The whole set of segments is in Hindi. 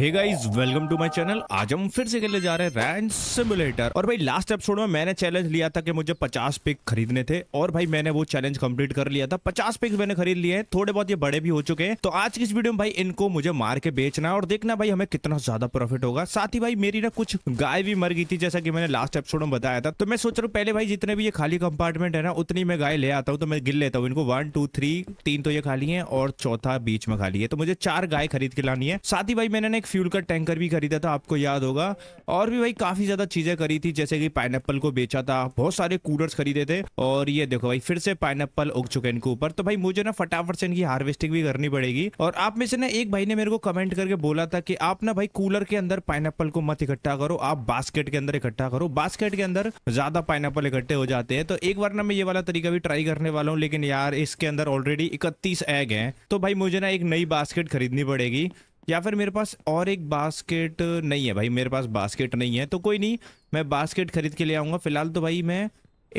Hey guys welcome to my channel आज हम फिर से खेलने जा रहे हैं रैंड सिमुलेटर और भाई लास्ट एपिसोड में मैंने चैलेंज लिया था कि मुझे 50 पिक खरीदने थे और भाई मैंने वो चैलेंज कंप्लीट कर लिया था 50 पिक मैंने खरीद लिए हैं थोड़े बहुत ये बड़े भी हो चुके हैं तो आज की इस वीडियो में भाई इनको मुझे मार के बेचना और देखना भाई हमें कितना ज्यादा प्रॉफिट होगा साथ ही भाई मेरी ना कुछ गाय भी मर गई थी जैसा की मैंने लास्ट एपिसोड में बताया था तो मैं सोच रहा हूँ पहले भाई जितने भी ये खाली कंपार्टमेंट है ना उतनी मैं गाय ले आता हूँ तो मैं गिर लेता हूँ इनको वन टू थ्री तीन तो ये खाली है और चौथा बीच में खाली है तो मुझे चार गाय खरीद के लानी है साथ ही भाई मैंने फ्यूल का टैंकर भी खरीदा था आपको याद होगा और भी भाई काफ़ी ज़्यादा चीज़ें करी थी जैसे कि पाइन को बेचा था बहुत सारे कूलर्स खरीदे थे और ये देखो भाई फिर से पाइन उग चुके हैं इनके ऊपर तो भाई मुझे ना फटाफट से इनकी हार्वेस्टिंग भी करनी पड़ेगी और आप में से ना एक भाई ने मेरे को कमेंट करके बोला था कि आप ना भाई कूलर के अंदर पाइन को मत इकट्ठा करो आप बास्केट के अंदर इकट्ठा करो बास्केट के अंदर ज़्यादा पाइन इकट्ठे हो जाते हैं तो एक बार ना मैं ये वाला तरीका भी ट्राई करने वाला हूँ लेकिन यार इसके अंदर ऑलरेडी इकतीस एग है तो भाई मुझे ना एक नई बास्केट खरीदनी पड़ेगी या फिर मेरे पास और एक बास्केट नहीं है भाई मेरे पास बास्केट नहीं है तो कोई नहीं मैं बास्केट खरीद के ले आऊँगा फिलहाल तो भाई मैं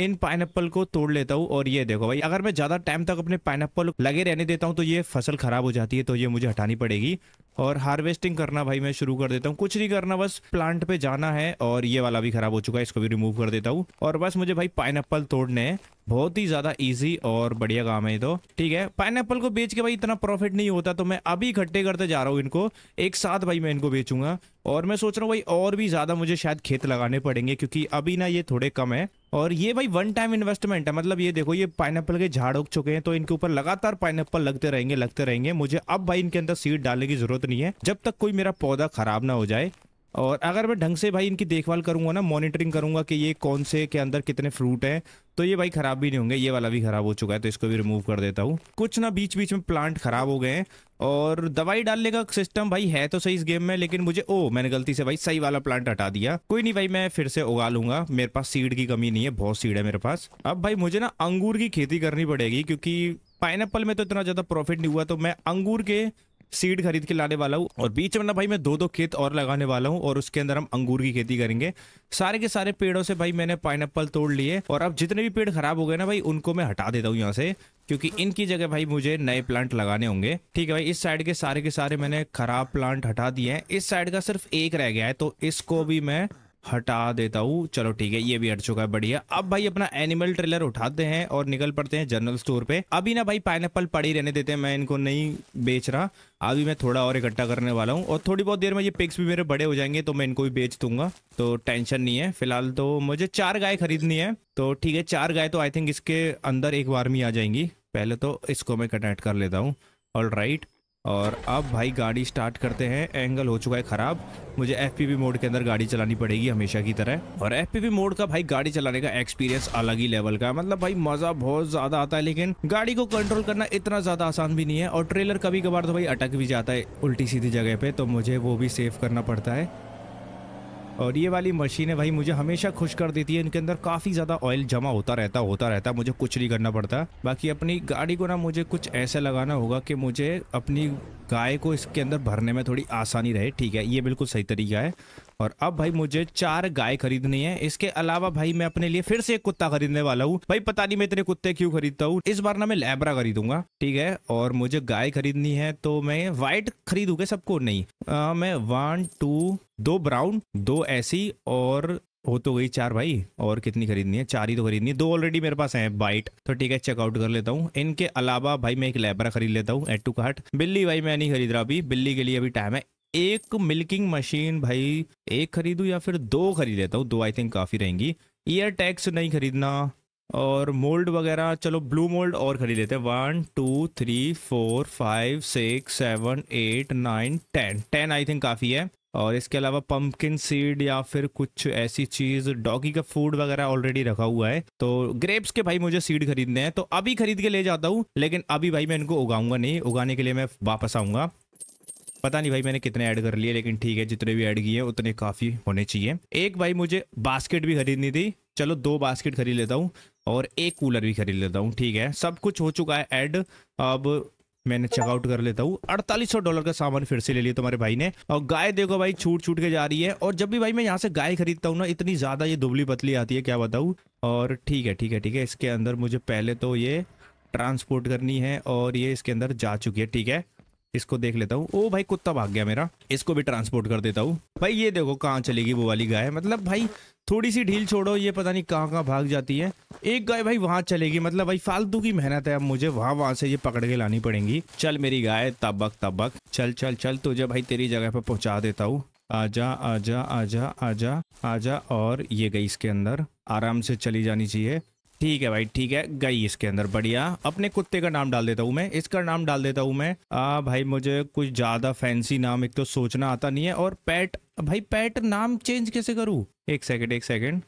इन पाइन को तोड़ लेता हूँ और ये देखो भाई अगर मैं ज़्यादा टाइम तक अपने पाइन लगे रहने देता हूँ तो ये फसल ख़राब हो जाती है तो ये मुझे हटानी पड़ेगी और हार्वेस्टिंग करना भाई मैं शुरू कर देता हूँ कुछ नहीं करना बस प्लांट पे जाना है और ये वाला भी ख़राब हो चुका है इसको भी रिमूव कर देता हूँ और बस मुझे भाई पाइन तोड़ने हैं बहुत ही ज़्यादा ईजी और बढ़िया काम है ये तो ठीक है पाइन को बेच के भाई इतना प्रॉफिट नहीं होता तो मैं अभी इकट्ठे करते जा रहा हूँ इनको एक साथ भाई मैं इनको बेचूंगा और मैं सोच रहा हूँ भाई और भी ज़्यादा मुझे शायद खेत लगाने पड़ेंगे क्योंकि अभी ना ये थोड़े कम है और ये भाई वन टाइम इन्वेस्टमेंट है मतलब ये देखो ये पाइन के झाड़ उग चुके हैं तो इनके ऊपर लगातार पाइन लगते रहेंगे लगते रहेंगे मुझे अब भाई इनके अंदर सीड डालने की जरूरत नहीं है जब तक कोई मेरा पौधा खराब ना हो जाए और अगर मैं ढंग से भाई इनकी देखभाल करूंगा ना मॉनिटरिंग करूंगा कि ये कौन से के अंदर कितने फ्रूट हैं तो ये भाई खराब भी नहीं होंगे ये वाला भी खराब हो चुका है तो इसको भी रिमूव कर देता हूँ कुछ ना बीच बीच में प्लांट खराब हो गए हैं और दवाई डालने का सिस्टम भाई है तो सही इस गेम में लेकिन मुझे ओ मैंने गलती से भाई सही वाला प्लांट हटा दिया कोई नहीं भाई मैं फिर से उगा लूंगा मेरे पास सीड की कमी नहीं है बहुत सीड है मेरे पास अब भाई मुझे ना अंगूर की खेती करनी पड़ेगी क्योंकि पाइनएप्पल में तो इतना ज़्यादा प्रॉफिट नहीं हुआ तो मैं अंगूर के सीड खरीद के लाने वाला हूँ और बीच में ना भाई मैं दो दो खेत और लगाने वाला हूँ और उसके अंदर हम अंगूर की खेती करेंगे सारे के सारे पेड़ों से भाई मैंने पाइन तोड़ लिए और अब जितने भी पेड़ खराब हो गए ना भाई उनको मैं हटा देता हूँ यहाँ से क्योंकि इनकी जगह भाई मुझे नए प्लांट लगाने होंगे ठीक है भाई इस साइड के सारे के सारे मैंने खराब प्लांट हटा दिए हैं इस साइड का सिर्फ एक रह गया है तो इसको भी मैं हटा देता हूँ चलो ठीक है ये भी हट चुका है बढ़िया अब भाई अपना एनिमल ट्रेलर उठाते हैं और निकल पड़ते हैं जनरल स्टोर पे अभी ना भाई पाइन पड़ी रहने देते हैं मैं इनको नहीं बेच रहा अभी मैं थोड़ा और इकट्ठा करने वाला हूँ और थोड़ी बहुत देर में ये पिक्स भी मेरे बड़े हो जाएंगे तो मैं इनको भी बेच दूंगा तो टेंशन नहीं है फिलहाल तो मुझे चार गाय खरीदनी है तो ठीक है चार गाय तो आई थिंक इसके अंदर एक बार में आ जाएंगी पहले तो इसको मैं कनेक्ट कर लेता हूँ ऑल राइट right. और अब भाई गाड़ी स्टार्ट करते हैं एंगल हो चुका है ख़राब मुझे एफ मोड के अंदर गाड़ी चलानी पड़ेगी हमेशा की तरह और एफ मोड का भाई गाड़ी चलाने का एक्सपीरियंस अलग ही लेवल का है मतलब भाई मज़ा बहुत ज़्यादा आता है लेकिन गाड़ी को कंट्रोल करना इतना ज़्यादा आसान भी नहीं है और ट्रेलर कभी कभार तो भाई अटक भी जाता है उल्टी सीधी जगह पे तो मुझे वो भी सेव करना पड़ता है और ये वाली मशीन है भाई मुझे हमेशा खुश कर देती है इनके अंदर काफ़ी ज़्यादा ऑयल जमा होता रहता होता रहता मुझे कुछ नहीं करना पड़ता बाकी अपनी गाड़ी को ना मुझे कुछ ऐसा लगाना होगा कि मुझे अपनी गाय को इसके अंदर भरने में थोड़ी आसानी रहे ठीक है ये बिल्कुल सही तरीका है और अब भाई मुझे चार गाय खरीदनी है इसके अलावा भाई मैं अपने लिए फिर से एक कुत्ता खरीदने वाला हूँ भाई पता नहीं मैं इतने कुत्ते क्यों खरीदता हूँ इस बार ना मैं लैबरा खरीदूंगा ठीक है और मुझे गाय खरीदनी है तो मैं व्हाइट खरीदूंगा सबको नहीं आ, मैं वन टू दो ब्राउन दो ऐसी और हो तो गई चार भाई और कितनी खरीदनी है चार ही तो खरीदनी है दो ऑलरेडी मेरे पास हैं बाइट तो ठीक है चेकआउट कर लेता हूँ इनके अलावा भाई मैं एक लैबरा खरीद लेता हूँ एट टू कार्ट बिल्ली भाई मैं नहीं खरीद रहा अभी बिल्ली के लिए अभी टाइम है एक मिल्किंग मशीन भाई एक खरीदू या फिर दो खरीद लेता हूँ दो आई थिंक काफ़ी रहेंगी ईयर टैक्स नहीं खरीदना और मोल्ड वगैरह चलो ब्लू मोल्ड और खरीद लेते हैं one two three four five six seven eight nine ten ten I think काफ़ी है और इसके अलावा पम्पकिन सीड या फिर कुछ ऐसी चीज़ डॉगी का फूड वगैरह ऑलरेडी रखा हुआ है तो ग्रेप्स के भाई मुझे सीड खरीदने हैं तो अभी खरीद के ले जाता हूँ लेकिन अभी भाई मैं इनको उगाऊंगा नहीं उगाने के लिए मैं वापस आऊंगा पता नहीं भाई मैंने कितने ऐड कर लिए लेकिन ठीक है जितने भी ऐड किए उतने काफ़ी होने चाहिए एक भाई मुझे बास्केट भी खरीदनी थी चलो दो बास्केट खरीद लेता हूँ और एक कूलर भी खरीद लेता हूँ ठीक है सब कुछ हो चुका है ऐड अब मैंने चेकआउट कर लेता हूँ अड़तालीस डॉलर का सामान फिर से ले लिया तुम्हारे भाई ने और गाय देखो भाई छूट छूट के जा रही है और जब भी भाई मैं यहाँ से गाय खरीदता हूँ ना इतनी ज़्यादा ये दुबली पतली आती है क्या बताऊँ और ठीक है ठीक है ठीक है इसके अंदर मुझे पहले तो ये ट्रांसपोर्ट करनी है और ये इसके अंदर जा चुकी है ठीक है इसको देख लेता हूँ ओ भाई कुत्ता भाग गया मेरा इसको भी ट्रांसपोर्ट कर देता हूँ भाई ये देखो कहाँ चलेगी वो वाली गाय मतलब भाई थोड़ी सी ढील छोड़ो ये पता नहीं कहाँ कहाँ भाग जाती है एक गाय भाई वहाँ चलेगी मतलब भाई फालतू की मेहनत है अब मुझे वहाँ वहाँ से ये पकड़ के लानी पड़ेगी चल मेरी गाय तबक तबक चल चल चल तुझे भाई तेरी जगह पर पहुँचा देता हूँ आजा आजा आजा आजा आजा और ये गई इसके अंदर आराम से चली जानी चाहिए ठीक है भाई ठीक है गई इसके अंदर बढ़िया अपने कुत्ते का नाम डाल देता हूँ मैं इसका नाम डाल देता हूँ मैं आ भाई मुझे कुछ ज़्यादा फैंसी नाम एक तो सोचना आता नहीं है और पैट भाई पैट नाम चेंज कैसे करूँ एक सेकेंड एक सेकेंड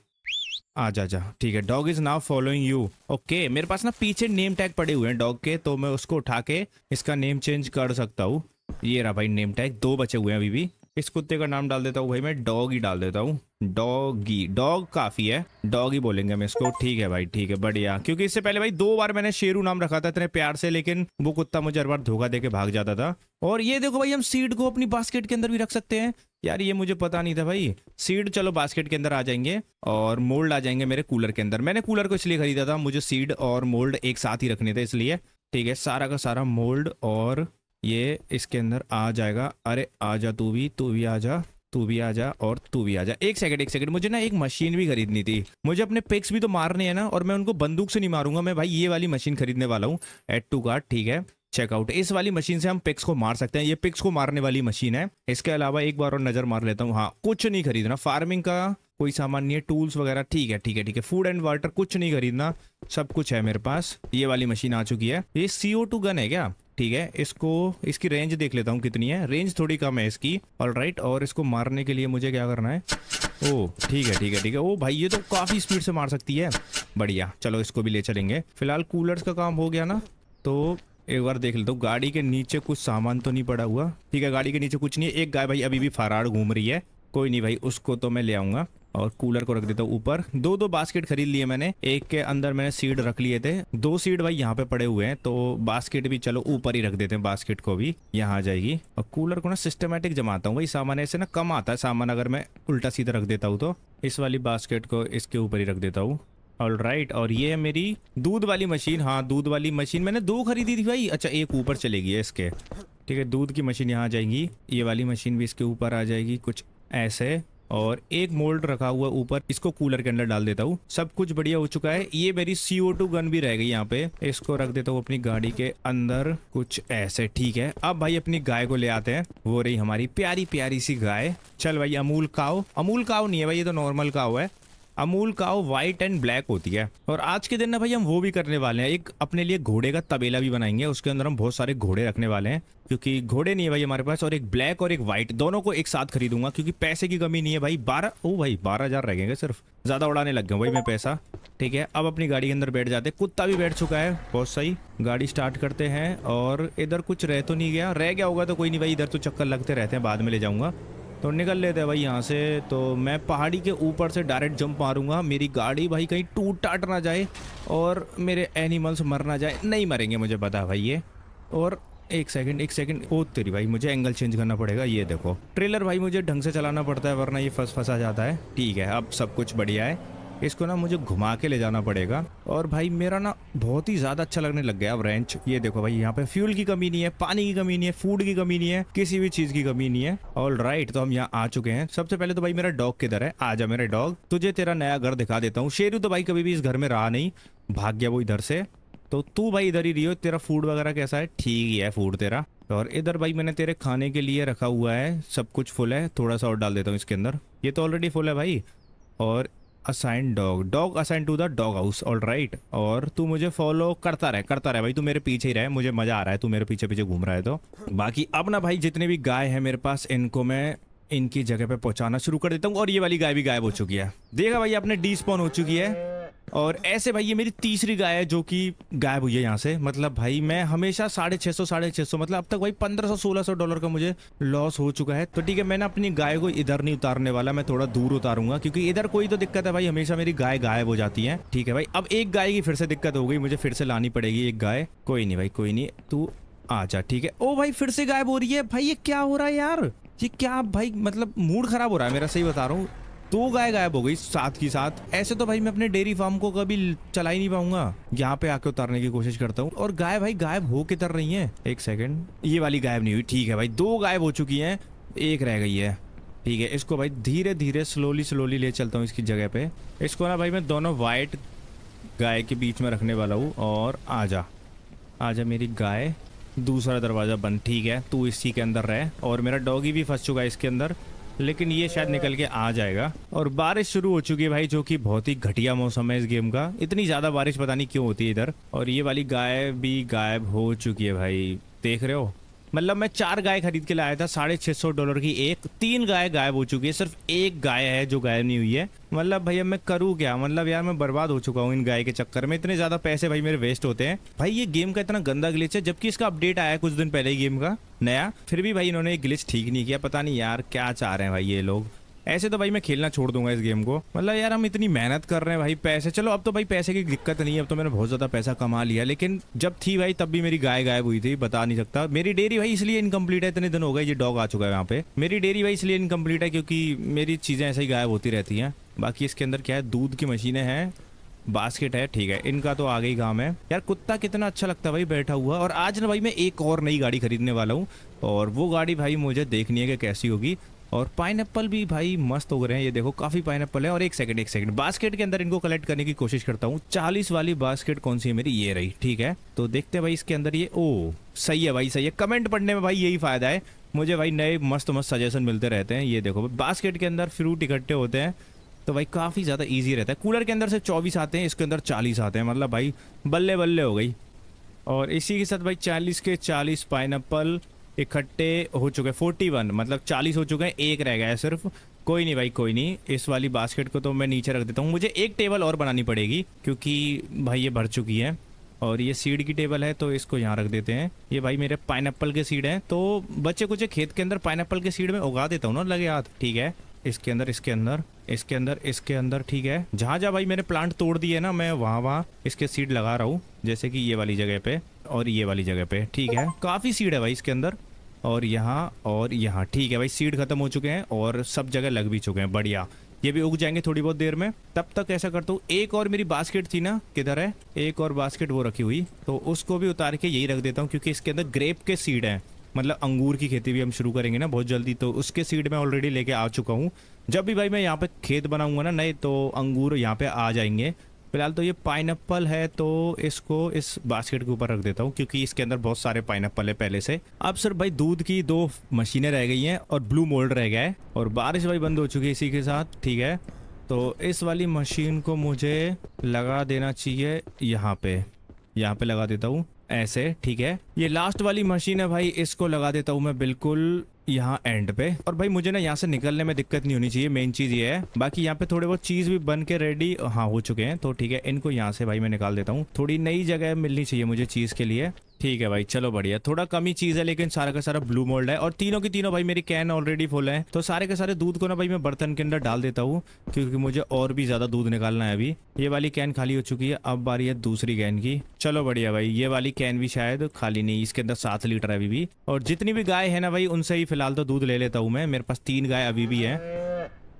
आ जा जा ठीक है dog is now following you okay मेरे पास ना पीछे नेम टैग पड़े हुए हैं डॉग के तो मैं उसको उठा के इसका नेम चेंज कर सकता हूँ ये रहा भाई नेम टैग दो बचे हुए हैं अभी भी इस कुत्ते का नाम डाल देता हूँ भाई मैं डॉग ही डाल देता हूँ डॉगी डॉग काफ़ी है डॉग ही बोलेंगे हम इसको ठीक है भाई ठीक है बढ़िया क्योंकि इससे पहले भाई दो बार मैंने शेरू नाम रखा था इतने प्यार से लेकिन वो कुत्ता मुझे हर बार धोखा दे के भाग जाता था और ये देखो भाई हम सीड को अपनी बास्केट के अंदर भी रख सकते हैं यार ये मुझे पता नहीं था भाई सीड चलो बास्केट के अंदर आ जाएंगे और मोल्ड आ जाएंगे मेरे कूलर के अंदर मैंने कूलर को इसलिए खरीदा था मुझे सीड और मोल्ड एक साथ ही रखने थे इसलिए ठीक है सारा का सारा मोल्ड और ये इसके अंदर आ जाएगा अरे आ जा तू भी तू भी आ जा तू भी आ जा और तू भी आ जा एक सेकंड एक सेकंड मुझे ना एक मशीन भी खरीदनी थी मुझे अपने पिक्स भी तो मारने हैं ना और मैं उनको बंदूक से नहीं मारूंगा मैं भाई ये वाली मशीन खरीदने वाला हूँ एड टू कार्ड ठीक है चेकआउट इस वाली मशीन से हम पिक्स को मार सकते हैं ये पिक्स को मारने वाली मशीन है इसके अलावा एक बार और नज़र मार लेता हूँ हाँ कुछ नहीं खरीदना फार्मिंग का कोई सामान नहीं है टूल्स वगैरह ठीक है ठीक है ठीक है फूड एंड वाटर कुछ नहीं खरीदना सब कुछ है मेरे पास ये वाली मशीन आ चुकी है ये सीओ गन है क्या ठीक है इसको इसकी रेंज देख लेता हूँ कितनी है रेंज थोड़ी कम है इसकी ऑल राइट और इसको मारने के लिए मुझे क्या करना है ओ ठीक है ठीक है ठीक है ओ भाई ये तो काफ़ी स्पीड से मार सकती है बढ़िया चलो इसको भी ले चलेंगे फिलहाल कूलर्स का काम हो गया ना तो एक बार देख लेता हूँ गाड़ी के नीचे कुछ सामान तो नहीं पड़ा हुआ ठीक है गाड़ी के नीचे कुछ नहीं एक गाय भाई अभी भी फरार घूम रही है कोई नहीं भाई उसको तो मैं ले आऊँगा और कूलर को रख देता हूँ ऊपर दो दो बास्केट खरीद लिए मैंने एक के अंदर मैंने सीड रख लिए थे दो सीड भाई यहाँ पे पड़े हुए हैं तो बास्केट भी चलो ऊपर ही रख देते हैं बास्केट को भी यहाँ आ जाएगी और कूलर को ना सिस्टमेटिक जमाता हूँ भाई सामान ऐसे ना कम आता है सामान अगर मैं उल्टा सीधा रख देता हूँ तो इस वाली बास्केट को इसके ऊपर ही रख देता हूँ ऑल राइट और ये है मेरी दूध वाली मशीन हाँ दूध वाली मशीन मैंने दो खरीदी थी भाई अच्छा एक ऊपर चलेगी इसके ठीक है दूध की मशीन यहाँ आ जाएगी ये वाली मशीन भी इसके ऊपर आ जाएगी कुछ ऐसे और एक मोल्ड रखा हुआ ऊपर इसको कूलर के अंदर डाल देता हूँ सब कुछ बढ़िया हो चुका है ये मेरी सीओ टू गन भी रह गई यहाँ पे इसको रख देता हूँ अपनी गाड़ी के अंदर कुछ ऐसे ठीक है अब भाई अपनी गाय को ले आते हैं वो रही हमारी प्यारी प्यारी सी गाय चल भाई अमूल काओ अमूल काओ नहीं है भाई ये तो नॉर्मल काओ है Amul cow white and black होती है और आज के दिन ना भाई हम वो भी करने वाले हैं एक अपने लिए घोड़े का तबेला भी बनाएंगे उसके अंदर हम बहुत सारे घोड़े रखने वाले हैं क्योंकि घोड़े नहीं है भाई हमारे पास और एक ब्लैक और एक वाइट दोनों को एक साथ खरीदूंगा क्योंकि पैसे की कमी नहीं है भाई बारह ओ भाई बारह हज़ार रह गएंगे सिर्फ ज़्यादा उड़ाने लग गए भाई मैं पैसा ठीक है अब अपनी गाड़ी के अंदर बैठ जाते कुत्ता भी बैठ चुका है बहुत सही गाड़ी स्टार्ट करते हैं और इधर कुछ रह तो नहीं गया रह गया होगा तो कोई नहीं भाई इधर तो चक्कर लगते रहते हैं बाद में ले जाऊँगा तो निकल लेते हैं भाई यहाँ से तो मैं पहाड़ी के ऊपर से डायरेक्ट जंप मारूंगा मेरी गाड़ी भाई कहीं टूट टाट ना जाए और मेरे एनिमल्स मर ना जाए नहीं मरेंगे मुझे पता भाई ये और एक सेकंड एक सेकंड ओ तेरी भाई मुझे एंगल चेंज करना पड़ेगा ये देखो ट्रेलर भाई मुझे ढंग से चलाना पड़ता है वरना ये फस फंसा जाता है ठीक है अब सब कुछ बढ़िया है इसको ना मुझे घुमा के ले जाना पड़ेगा और भाई मेरा ना बहुत ही ज़्यादा अच्छा लगने लग गया अब रेंच ये देखो भाई यहाँ पे फ्यूल की कमी नहीं है पानी की कमी नहीं है फूड की कमी नहीं है किसी भी चीज़ की कमी नहीं है ऑल राइट तो हम यहाँ आ चुके हैं सबसे पहले तो भाई मेरा डॉग किधर है आ जा मेरे डॉग तुझे तेरा नया घर दिखा देता हूँ शेरू तो भाई कभी भी इस घर में रहा नहीं भाग गया वो इधर से तो तू भाई इधर ही रही हो तेरा फूड वगैरह कैसा है ठीक ही है फूड तेरा और इधर भाई मैंने तेरे खाने के लिए रखा हुआ है सब कुछ फुल है थोड़ा सा और डाल देता हूँ इसके अंदर ये तो ऑलरेडी फुल है भाई और assign dog dog assign to the dog house all right और तू मुझे फॉलो करता रहे करता रहे भाई तू मेरे पीछे ही रहे मुझे मज़ा आ रहा है तू मेरे पीछे पीछे घूम रहा है तो बाकी अब ना भाई जितने भी गाय है मेरे पास इनको मैं इनकी जगह पे पहुंचाना शुरू कर देता हूँ और ये वाली गाय भी गायब हो चुकी है देखा भाई आपने डी स्पॉन हो चुकी है और ऐसे भाई ये मेरी तीसरी गाय है जो कि गायब हुई है यहाँ से मतलब भाई मैं हमेशा साढ़े छः सौ साढ़े छः सौ मतलब अब तक भाई पंद्रह सौ सोलह सौ डॉलर का मुझे लॉस हो चुका है तो ठीक है मैं अपनी गाय को इधर नहीं उतारने वाला मैं थोड़ा दूर उतारूंगा क्योंकि इधर कोई तो दिक्कत है भाई हमेशा मेरी गाय गायब हो जाती है ठीक है भाई अब एक गाय की फिर से दिक्कत हो गई मुझे फिर से लानी पड़ेगी एक गाय कोई नहीं भाई कोई नहीं तू अच्छा ठीक है ओ भाई फिर से गायब हो रही है भाई ये क्या हो रहा है यार ये क्या भाई मतलब मूड खराब हो रहा है मेरा सही बता रहा हूँ दो गाय गायब हो गई साथ की साथ ऐसे तो भाई मैं अपने डेयरी फार्म को कभी चला ही नहीं पाऊंगा यहाँ पे आके उतारने की कोशिश करता हूँ और गाय भाई गायब हो के तर रही है एक सेकेंड ये वाली गायब नहीं हुई ठीक है भाई दो गायब हो चुकी है एक रह गई है ठीक है इसको भाई धीरे धीरे स्लोली स्लोली ले चलता हूँ इसकी जगह पे इसको ना भाई मैं दोनों वाइट गाय के बीच में रखने वाला हूँ और आजा आजा मेरी गाय दूसरा दरवाज़ा बंद ठीक है तू इसी के अंदर रह और मेरा डॉगी भी फंस चुका है इसके अंदर लेकिन ये शायद निकल के आ जाएगा और बारिश शुरू हो चुकी है भाई जो कि बहुत ही घटिया मौसम है इस गेम का इतनी ज़्यादा बारिश पता नहीं क्यों होती है इधर और ये वाली गाय भी गायब हो चुकी है भाई देख रहे हो मतलब मैं चार गाय खरीद के लाया था साढ़े छः सौ डॉलर की एक तीन गाय गायब हो चुकी है सिर्फ एक गाय है जो गायब नहीं हुई है मतलब भैया मैं करूँ क्या मतलब यार मैं बर्बाद हो चुका हूँ इन गाय के चक्कर में इतने ज़्यादा पैसे भाई मेरे वेस्ट होते हैं भाई ये गेम का इतना गंदा ग्लिच है जबकि इसका अपडेट आया कुछ दिन पहले ही गेम का नया फिर भी भाई इन्होंने ग्लिच ठीक नहीं किया पता नहीं यार क्या चाह रहे हैं भाई ये लोग ऐसे तो भाई मैं खेलना छोड़ दूंगा इस गेम को मतलब यार हम इतनी मेहनत कर रहे हैं भाई पैसे चलो अब तो भाई पैसे की दिक्कत नहीं है अब तो मैंने बहुत ज़्यादा पैसा कमा लिया लेकिन जब थी भाई तब भी मेरी गाय गायब हुई थी बता नहीं सकता मेरी डेयरी भाई इसलिए इनकम्प्लीट है इतने दिन हो गए ये डॉग आ चुका है यहाँ पे मेरी डेयरी भाई इसलिए इनकम्प्लीट है क्योंकि मेरी चीज़ें ऐसे ही गायब होती रहती है बाकी इसके अंदर क्या है दूध की मशीनें हैं बास्केट है ठीक है इनका तो आगे ही काम है यार कुत्ता कितना अच्छा लगता है भाई बैठा हुआ और आज ना भाई मैं एक और नई गाड़ी खरीदने वाला हूँ और वो गाड़ी भाई मुझे देखनी है कि कैसी होगी और पाइन भी भाई मस्त हो गए हैं ये देखो काफ़ी पाइन है और एक सेकंड एक सेकंड बास्केट के अंदर इनको कलेक्ट करने की कोशिश करता हूँ चालीस वाली बास्केट कौन सी है मेरी ये रही ठीक है तो देखते हैं भाई इसके अंदर ये ओ सही है भाई सही है कमेंट पढ़ने में भाई यही फ़ायदा है मुझे भाई नए मस्त मस्त सजेशन मिलते रहते हैं ये देखो बास्केट के अंदर फ्रूट इकट्ठे होते हैं तो भाई काफ़ी ज़्यादा ईजी रहता है कूलर के अंदर से चौबीस आते हैं इसके अंदर चालीस आते हैं मतलब भाई बल्ले बल्ले हो गई और इसी के साथ भाई चालीस के चालीस पाइन इकट्ठे हो चुके फोर्टी वन मतलब चालीस हो चुके हैं एक रह गया है सिर्फ कोई नहीं भाई कोई नहीं इस वाली बास्केट को तो मैं नीचे रख देता हूँ मुझे एक टेबल और बनानी पड़ेगी क्योंकि भाई ये भर चुकी है और ये सीड की टेबल है तो इसको यहाँ रख देते हैं ये भाई मेरे पाइन के सीड हैं तो बच्चे कुछ खेत के अंदर पाइन के सीड में उगा देता हूँ ना लगे हाथ ठीक है इसके अंदर इसके अंदर इसके अंदर इसके अंदर ठीक है जहाँ जहाँ भाई मैंने प्लांट तोड़ दिए ना मैं वहाँ वहाँ इसके सीड लगा रहा हूँ जैसे कि ये वाली जगह पे और ये वाली जगह पे ठीक है काफ़ी सीड है भाई इसके अंदर और यहाँ और यहाँ ठीक है भाई सीड खत्म हो चुके हैं और सब जगह लग भी चुके हैं बढ़िया ये भी उग जाएंगे थोड़ी बहुत देर में तब तक ऐसा करता हूँ एक और मेरी बास्केट थी ना किधर है एक और बास्केट वो रखी हुई तो उसको भी उतार के यही रख देता हूँ क्योंकि इसके अंदर ग्रेप के सीड हैं मतलब अंगूर की खेती भी हम शुरू करेंगे ना बहुत जल्दी तो उसके सीड मैं ऑलरेडी लेके आ चुका हूँ जब भी भाई मैं यहाँ पे खेत बनाऊंगा ना नए तो अंगूर यहाँ पे आ जाएंगे फिलहाल तो ये पाइन है तो इसको इस बास्केट के ऊपर रख देता हूँ क्योंकि इसके अंदर बहुत सारे पाइन है पहले से अब सर भाई दूध की दो मशीनें रह गई हैं और ब्लू मोल्ड रह गया है और बारिश भाई बंद हो चुकी है इसी के साथ ठीक है तो इस वाली मशीन को मुझे लगा देना चाहिए यहाँ पे यहाँ पे लगा देता हूँ ऐसे ठीक है ये लास्ट वाली मशीन है भाई इसको लगा देता हूँ मैं बिल्कुल यहाँ एंड पे और भाई मुझे ना यहाँ से निकलने में दिक्कत नहीं होनी चाहिए मेन चीज़ ये है बाकी यहाँ पे थोड़े बहुत चीज़ भी बन के रेडी हाँ हो चुके हैं तो ठीक है इनको यहाँ से भाई मैं निकाल देता हूँ थोड़ी नई जगह मिलनी चाहिए मुझे चीज़ के लिए ठीक है भाई चलो बढ़िया थोड़ा कम ही चीज़ है लेकिन सारा का सारा ब्लू मोल्ड है और तीनों की तीनों भाई मेरी कैन ऑलरेडी फुल है तो सारे के सारे दूध को ना भाई मैं बर्तन के अंदर डाल देता हूँ क्योंकि मुझे और भी ज़्यादा दूध निकालना है अभी ये वाली कैन खाली हो चुकी है अब बारी है दूसरी कैन की चलो बढ़िया भाई ये वाली कैन भी शायद खाली नहीं इसके अंदर सात लीटर है अभी भी और जितनी भी गाय है ना भाई उनसे ही फिलहाल तो दूध ले लेता हूँ मैं मेरे पास तीन गाय अभी भी है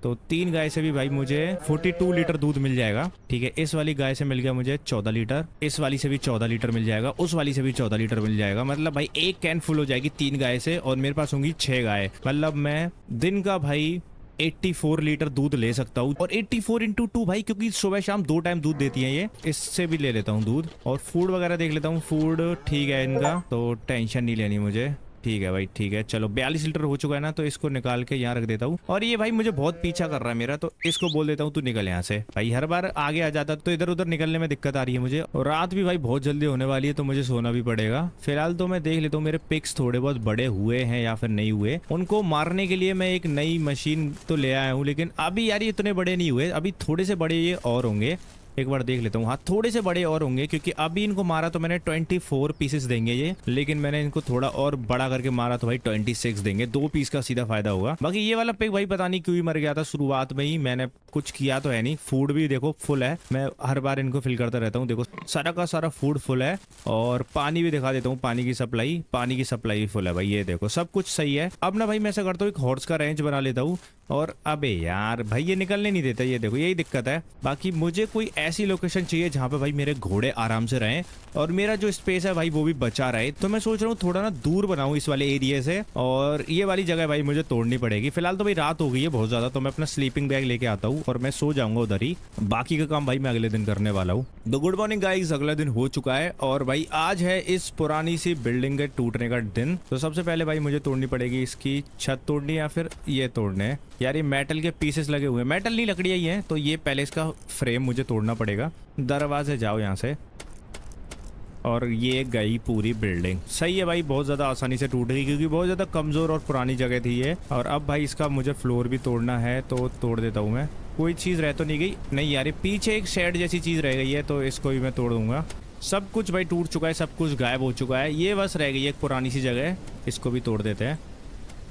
तो तीन गाय से भी भाई मुझे 42 लीटर दूध मिल जाएगा ठीक है इस वाली गाय से मिल गया मुझे 14 लीटर इस वाली से भी 14 लीटर मिल जाएगा उस वाली से भी 14 लीटर मिल जाएगा मतलब भाई एक कैन फुल हो जाएगी तीन गाय से और मेरे पास होंगी छह गाय मतलब मैं दिन का भाई 84 लीटर दूध ले सकता हूँ और 84 फोर इंटू टू भाई क्योंकि सुबह शाम दो टाइम दूध देती है ये इससे भी ले लेता हूँ दूध और फूड वगैरह देख लेता हूँ फूड ठीक है इनका तो टेंशन नहीं लेनी मुझे ठीक है भाई ठीक है चलो बयालीस लीटर हो चुका है ना तो इसको निकाल के यहाँ रख देता हूँ और ये भाई मुझे बहुत पीछा कर रहा है मेरा तो इसको बोल देता हूँ तू निकल यहाँ से भाई हर बार आगे आ जाता तो इधर उधर निकलने में दिक्कत आ रही है मुझे और रात भी भाई बहुत जल्दी होने वाली है तो मुझे सोना भी पड़ेगा फिलहाल तो मैं देख लेता हूँ मेरे पिक्स थोड़े बहुत बड़े हुए हैं या फिर नहीं हुए उनको मारने के लिए मैं एक नई मशीन तो ले आया हूँ लेकिन अभी यार इतने बड़े नहीं हुए अभी थोड़े से बड़े ये और होंगे एक बार देख लेता हूँ हाँ थोड़े से बड़े और होंगे क्योंकि अभी इनको मारा तो मैंने 24 पीसेस देंगे ये लेकिन मैंने इनको थोड़ा और बड़ा करके मारा तो भाई 26 देंगे दो पीस का सीधा फायदा होगा बाकी ये वाला पिक भाई पता नहीं क्यों ही मर गया था शुरुआत में ही मैंने कुछ किया तो है नहीं फूड भी देखो फुल है मैं हर बार इनको फिल करता रहता हूँ देखो सारा का सारा फूड फुल है और पानी भी दिखा देता हूँ पानी की सप्लाई पानी की सप्लाई भी फुल है भाई ये देखो सब कुछ सही है अब ना भाई मैं ऐसा करता हूँ एक हॉर्स का रेंज बना लेता हूँ और अबे यार भाई ये निकलने नहीं देता ये देखो यही दिक्कत है बाकी मुझे कोई ऐसी लोकेशन चाहिए जहाँ पे भाई मेरे घोड़े आराम से रहें और मेरा जो स्पेस है भाई वो भी बचा रहे तो मैं सोच रहा हूँ थोड़ा ना दूर बनाऊँ इस वाले एरिया से और ये वाली जगह भाई मुझे तोड़नी पड़ेगी फिलहाल तो भाई रात हो गई है बहुत ज़्यादा तो मैं अपना स्लीपिंग बैग लेके आता हूँ और मैं सो जाऊंगा उधर ही बाकी का काम भाई मैं अगले दिन करने वाला हूँ तो गुड मॉर्निंग गाइज अगला दिन हो चुका है और भाई आज है इस पुरानी सी बिल्डिंग के टूटने का दिन तो सबसे पहले भाई मुझे तोड़नी पड़ेगी इसकी छत तोड़नी या फिर ये तोड़ने यार ये मेटल के पीसेस लगे हुए हैं मेटल नहीं लकड़ियाँ ही हैं तो ये पहले इसका फ्रेम मुझे तोड़ना पड़ेगा दरवाजे जाओ यहाँ से और ये गई पूरी बिल्डिंग सही है भाई बहुत ज़्यादा आसानी से टूट गई क्योंकि बहुत ज़्यादा कमज़ोर और पुरानी जगह थी ये और अब भाई इसका मुझे फ्लोर भी तोड़ना है तो तोड़ देता हूँ मैं कोई चीज़ रह तो नहीं गई नहीं यार पीछे एक शेड जैसी चीज़ रह गई है तो इसको भी मैं तोड़ दूँगा सब कुछ भाई टूट चुका है सब कुछ गायब हो चुका है ये बस रह गई एक पुरानी सी जगह इसको भी तोड़ देते हैं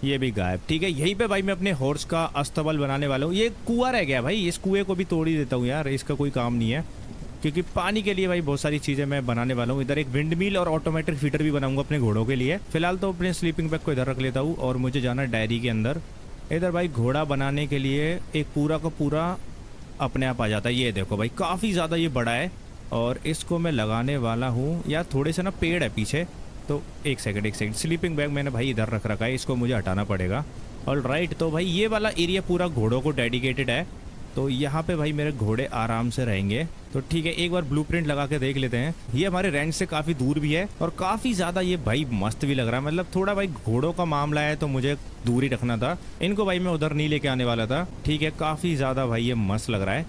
ये भी गायब ठीक है यहीं पे भाई मैं अपने हॉर्स का अस्तबल बनाने वाला हूँ ये कुआ रह गया भाई इस कुएं को भी तोड़ ही देता हूँ यार इसका कोई काम नहीं है क्योंकि पानी के लिए भाई बहुत सारी चीज़ें मैं बनाने वाला हूँ इधर एक विंड मिल और ऑटोमेटिक फीटर भी बनाऊंगा अपने घोड़ों के लिए फिलहाल तो अपने स्लीपिंग बैग को इधर रख लेता हूँ और मुझे जाना डायरी के अंदर इधर भाई घोड़ा बनाने के लिए एक पूरा का पूरा अपने आप आ जाता है ये देखो भाई काफ़ी ज़्यादा ये बड़ा है और इसको मैं लगाने वाला हूँ या थोड़े से ना पेड़ है पीछे तो एक सेकंड एक सेकंड स्लीपिंग बैग मैंने भाई इधर रख रखा है इसको मुझे हटाना पड़ेगा और राइट तो भाई ये वाला एरिया पूरा घोड़ों को डेडिकेटेड है तो यहाँ पे भाई मेरे घोड़े आराम से रहेंगे तो ठीक है एक बार ब्लूप्रिंट लगा के देख लेते हैं ये हमारे रेंट से काफ़ी दूर भी है और काफ़ी ज़्यादा ये भाई मस्त भी लग रहा है मतलब थोड़ा भाई घोड़ों का मामला है तो मुझे दूर ही रखना था इनको भाई मैं उधर नहीं लेके आने वाला था ठीक है काफ़ी ज़्यादा भाई ये मस्त लग रहा है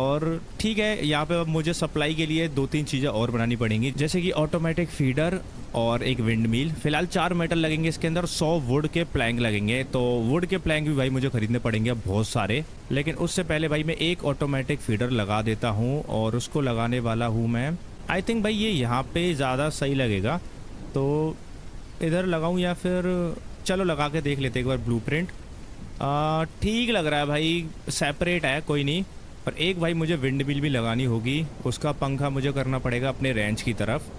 और ठीक है यहाँ पे अब मुझे सप्लाई के लिए दो तीन चीज़ें और बनानी पड़ेंगी जैसे कि ऑटोमेटिक फीडर और एक विंड मिल फिलहाल चार मेटल लगेंगे इसके अंदर सौ वुड के प्लैंग लगेंगे तो वुड के प्लैंग भी भाई मुझे ख़रीदने पड़ेंगे बहुत सारे लेकिन उससे पहले भाई मैं एक ऑटोमेटिक फीडर लगा देता हूँ और उसको लगाने वाला हूँ मैं आई थिंक भाई ये यहाँ पर ज़्यादा सही लगेगा तो इधर लगाऊँ या फिर चलो लगा के देख लेते एक बार ब्लू ठीक लग रहा है भाई सेपरेट है कोई नहीं पर एक भाई मुझे विंड मिल भी लगानी होगी उसका पंखा मुझे करना पड़ेगा अपने रेंज की तरफ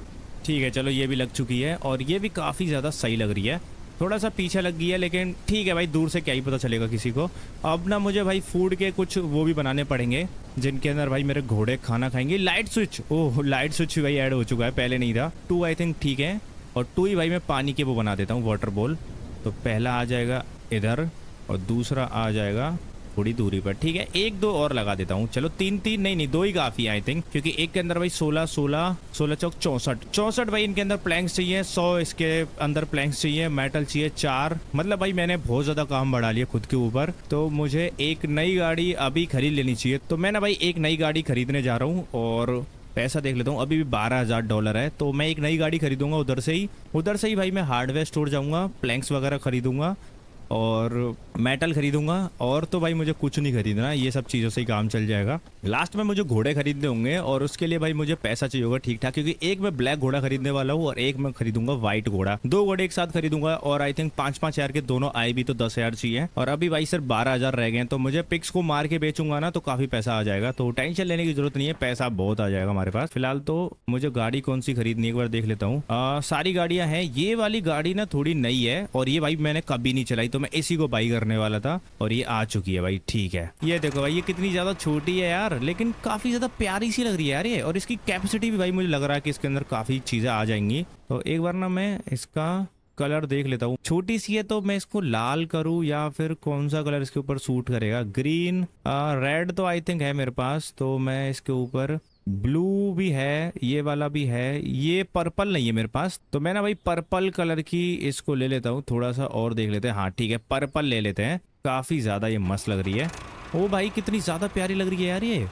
ठीक है चलो ये भी लग चुकी है और ये भी काफ़ी ज़्यादा सही लग रही है थोड़ा सा पीछे लग गई है लेकिन ठीक है भाई दूर से क्या ही पता चलेगा किसी को अब ना मुझे भाई फूड के कुछ वो भी बनाने पड़ेंगे जिनके अंदर भाई मेरे घोड़े खाना खाएंगे light switch oh light switch भी भाई ऐड हो चुका है पहले नहीं था टू आई थिंक ठीक है और टू ही भाई मैं पानी के वो बना देता हूँ वाटर बॉल तो पहला आ जाएगा इधर और दूसरा आ जाएगा थोड़ी दूरी पर ठीक है एक दो और लगा देता हूँ चलो तीन तीन नहीं नहीं दो ही काफी आई थिंक क्योंकि एक के अंदर भाई सोलह सोलह सोलह चौक चौसठ चौसठ भाई इनके अंदर प्लैंक्स चाहिए सौ इसके अंदर प्लैंक्स चाहिए मेटल चाहिए चार मतलब भाई मैंने बहुत ज्यादा काम बढ़ा लिया खुद के ऊपर तो मुझे एक नई गाड़ी अभी खरीद लेनी चाहिए तो मैं ना भाई एक नई गाड़ी खरीदने जा रहा हूँ और पैसा देख लेता हूँ अभी भी बारह हज़ार डॉलर है तो मैं एक नई गाड़ी खरीदूंगा उधर से ही उधर से ही भाई मैं हार्डवेयर स्टोर जाऊंगा प्लैंक्स वगैरह खरीदूंगा और मेटल खरीदूंगा और तो भाई मुझे कुछ नहीं खरीदना ये सब चीज़ों से ही काम चल जाएगा लास्ट में मुझे घोड़े खरीदने होंगे और उसके लिए भाई मुझे पैसा चाहिए होगा ठीक ठाक क्योंकि एक मैं ब्लैक घोड़ा खरीदने वाला हूँ और एक मैं खरीदूंगा व्हाइट घोड़ा दो घोड़े एक साथ खरीदूंगा और आई थिंक पांच पांच हज़ार के दोनों आए भी तो दस हज़ार चाहिए और अभी भाई सिर्फ बारह हज़ार रह गए तो मुझे पिक्स को मार के बेचूंगा ना तो काफ़ी पैसा आ जाएगा तो टेंशन लेने की जरूरत नहीं है पैसा बहुत आ जाएगा हमारे पास फिलहाल तो मुझे गाड़ी कौन सी खरीदनी एक बार देख लेता हूँ सारी गाड़िया हैं ये वाली गाड़ी ना थोड़ी नई है और ये भाई मैंने कभी नहीं चलाई तो तो मैं इसी को बाई करने वाला था और ये आ चुकी है भाई ठीक है ये देखो भाई ये कितनी ज़्यादा छोटी है यार लेकिन काफ़ी ज़्यादा प्यारी सी लग रही है यार ये और इसकी कैपेसिटी भी भाई मुझे लग रहा है कि इसके अंदर काफ़ी चीज़ें आ जाएंगी तो एक बार ना मैं इसका कलर देख लेता हूँ छोटी सी है तो मैं इसको लाल करूँ या फिर कौन सा कलर इसके ऊपर सूट करेगा ग्रीन रेड तो आई थिंक है मेरे पास तो मैं इसके ऊपर ब्लू भी है ये वाला भी है ये पर्पल नहीं है मेरे पास तो मैं ना भाई पर्पल कलर की इसको ले लेता हूँ थोड़ा सा और देख लेते हैं हाँ ठीक है पर्पल ले लेते हैं काफ़ी ज़्यादा ये मस्त लग रही है ओ भाई कितनी ज़्यादा प्यारी लग रही है यार ये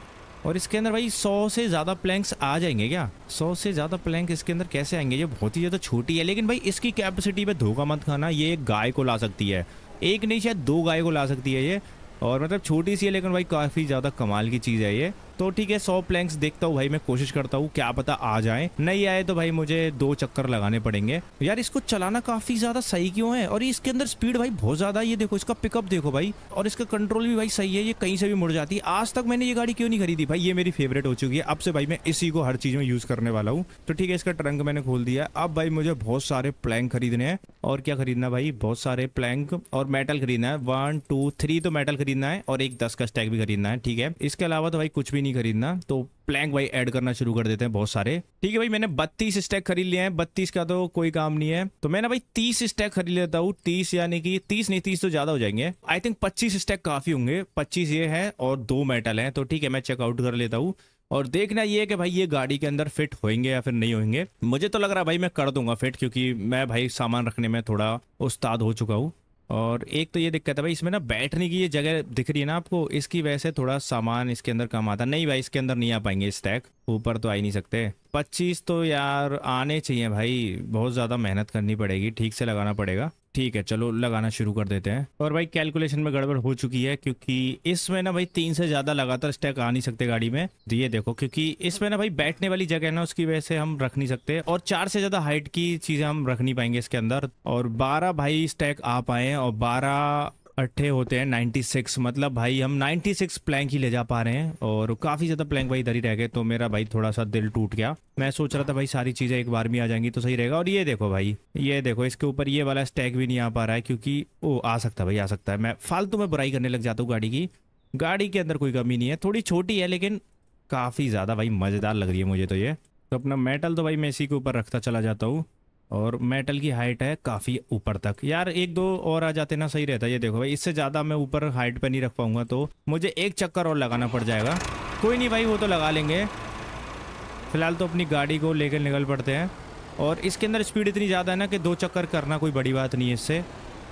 और इसके अंदर भाई सौ से ज़्यादा प्लैंक्स आ जाएंगे क्या सौ से ज़्यादा प्लैंक इसके अंदर कैसे आएंगे ये बहुत ही ज़्यादा छोटी है लेकिन भाई इसकी कैपेसिटी में धोखा मत खाना ये एक गाय को ला सकती है एक नहीं शायद दो गाय को ला सकती है ये और मतलब छोटी सी है लेकिन भाई काफ़ी ज़्यादा कमाल की चीज़ है ये तो ठीक है सौ प्लैंक्स देखता हूँ भाई मैं कोशिश करता हूँ क्या पता आ जाए नहीं आए तो भाई मुझे दो चक्कर लगाने पड़ेंगे यार इसको चलाना काफी ज्यादा सही क्यों है और इसके अंदर स्पीड भाई बहुत ज्यादा ये देखो इसका पिकअप देखो भाई और इसका कंट्रोल भी भाई सही है ये कहीं से भी मुड़ जाती है आज तक मैंने ये गाड़ी क्यों नहीं खरीदी भाई ये मेरी फेवरेट हो चुकी है अब से भाई मैं इसी को हर चीज में यूज करने वाला हूँ तो ठीक है इसका ट्रंक मैंने खोल दिया अब भाई मुझे बहुत सारे प्लैंक खरीदने हैं और क्या खरीदना भाई बहुत सारे प्लैंक और मेटल खरीदना है वन टू थ्री तो मेटल खरीदना है और एक दस का स्टैक भी खरीदना है ठीक है इसके अलावा तो भाई कुछ भी नहीं खरीदना तो प्लैंक भाई ऐड करना शुरू कर देते हैं बहुत सारे ठीक है भाई मैंने बत्तीस स्टैक खरीद लिए हैं बत्तीस का तो कोई काम नहीं है तो मैं ना भाई तीस स्टैक खरीद लेता हूँ तीस यानी कि तीस नहीं तीस तो ज्यादा हो जाएंगे आई थिंक पच्चीस स्टैक काफी होंगे पच्चीस ये है और दो मेटल है तो ठीक है मैं चेकआउट कर लेता हूँ और देखना ये है कि भाई ये गाड़ी के अंदर फिट होएंगे या फिर नहीं होएंगे मुझे तो लग रहा है भाई मैं कर दूंगा फिट क्योंकि मैं भाई सामान रखने में थोड़ा उस्ताद हो चुका हूँ और एक तो ये दिक्कत है भाई इसमें ना बैठने की ये जगह दिख रही है ना आपको इसकी वजह से थोड़ा सामान इसके अंदर कम आता नहीं भाई इसके अंदर नहीं आ पाएंगे इस तैक ऊपर तो आ ही नहीं सकते 25 तो यार आने चाहिए भाई बहुत ज़्यादा मेहनत करनी पड़ेगी ठीक से लगाना पड़ेगा ठीक है चलो लगाना शुरू कर देते हैं और भाई कैलकुलेशन में गड़बड़ हो चुकी है क्योंकि इसमें ना भाई तीन से ज़्यादा लगातार स्टैक आ नहीं सकते गाड़ी में तो ये देखो क्योंकि इसमें ना भाई बैठने वाली जगह ना उसकी वजह से हम रख नहीं सकते और चार से ज़्यादा हाइट की चीज़ें हम रख नहीं पाएंगे इसके अंदर और बारह भाई स्टैक आ पाए और बारह अट्ठे होते हैं 96 मतलब भाई हम 96 प्लैंक ही ले जा पा रहे हैं और काफ़ी ज़्यादा प्लैंक भाई इधर ही रह गए तो मेरा भाई थोड़ा सा दिल टूट गया मैं सोच रहा था भाई सारी चीज़ें एक बार में आ जाएंगी तो सही रहेगा और ये देखो भाई ये देखो इसके ऊपर ये वाला स्टैग भी नहीं आ पा रहा है क्योंकि वो आ सकता है भाई आ सकता है मैं फालतू में बुराई करने लग जाता हूँ गाड़ी की गाड़ी के अंदर कोई कमी नहीं है थोड़ी छोटी है लेकिन काफ़ी ज़्यादा भाई मज़ेदार लग रही है मुझे तो ये तो अपना मेटल तो भाई मैं इसी के ऊपर रखता चला जाता हूँ और मेटल की हाइट है काफ़ी ऊपर तक यार एक दो और आ जाते ना सही रहता ये देखो भाई इससे ज़्यादा मैं ऊपर हाइट पे नहीं रख पाऊँगा तो मुझे एक चक्कर और लगाना पड़ जाएगा कोई नहीं भाई वो तो लगा लेंगे फिलहाल तो अपनी गाड़ी को लेकर निकल पड़ते हैं और इसके अंदर स्पीड इतनी ज़्यादा है ना कि दो चक्कर करना कोई बड़ी बात नहीं है इससे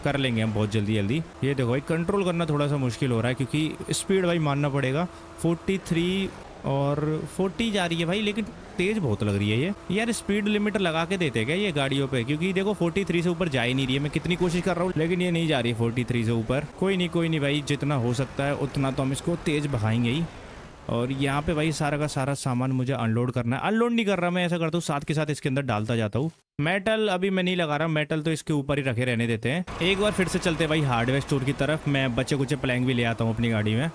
कर लेंगे हम बहुत जल्दी जल्दी ये देखो भाई कंट्रोल करना थोड़ा सा मुश्किल हो रहा है क्योंकि स्पीड भाई मानना पड़ेगा 43 और 40 जा रही है भाई लेकिन तेज़ बहुत लग रही है ये यार स्पीड लिमिट लगा के देते क्या ये गाड़ियों पे क्योंकि देखो 43 से ऊपर जा ही नहीं रही है मैं कितनी कोशिश कर रहा हूँ लेकिन ये नहीं जा रही है 43 से ऊपर कोई नहीं कोई नहीं भाई जितना हो सकता है उतना तो हम इसको तेज़ बहाएंगे ही और यहाँ पे भाई सारा का सारा सामान मुझे अनलोड करना है अनलोड नहीं कर रहा मैं ऐसा करता हूँ साथ के साथ इसके अंदर डालता जाता हूँ मेटल अभी मैं नहीं लगा रहा मेटल तो इसके ऊपर ही रखे रहने देते हैं एक बार फिर से चलते भाई हार्डवेयर स्टोर की तरफ मैं बच्चे कुछ प्लैंग भी ले आता हूँ अपनी गाड़ी में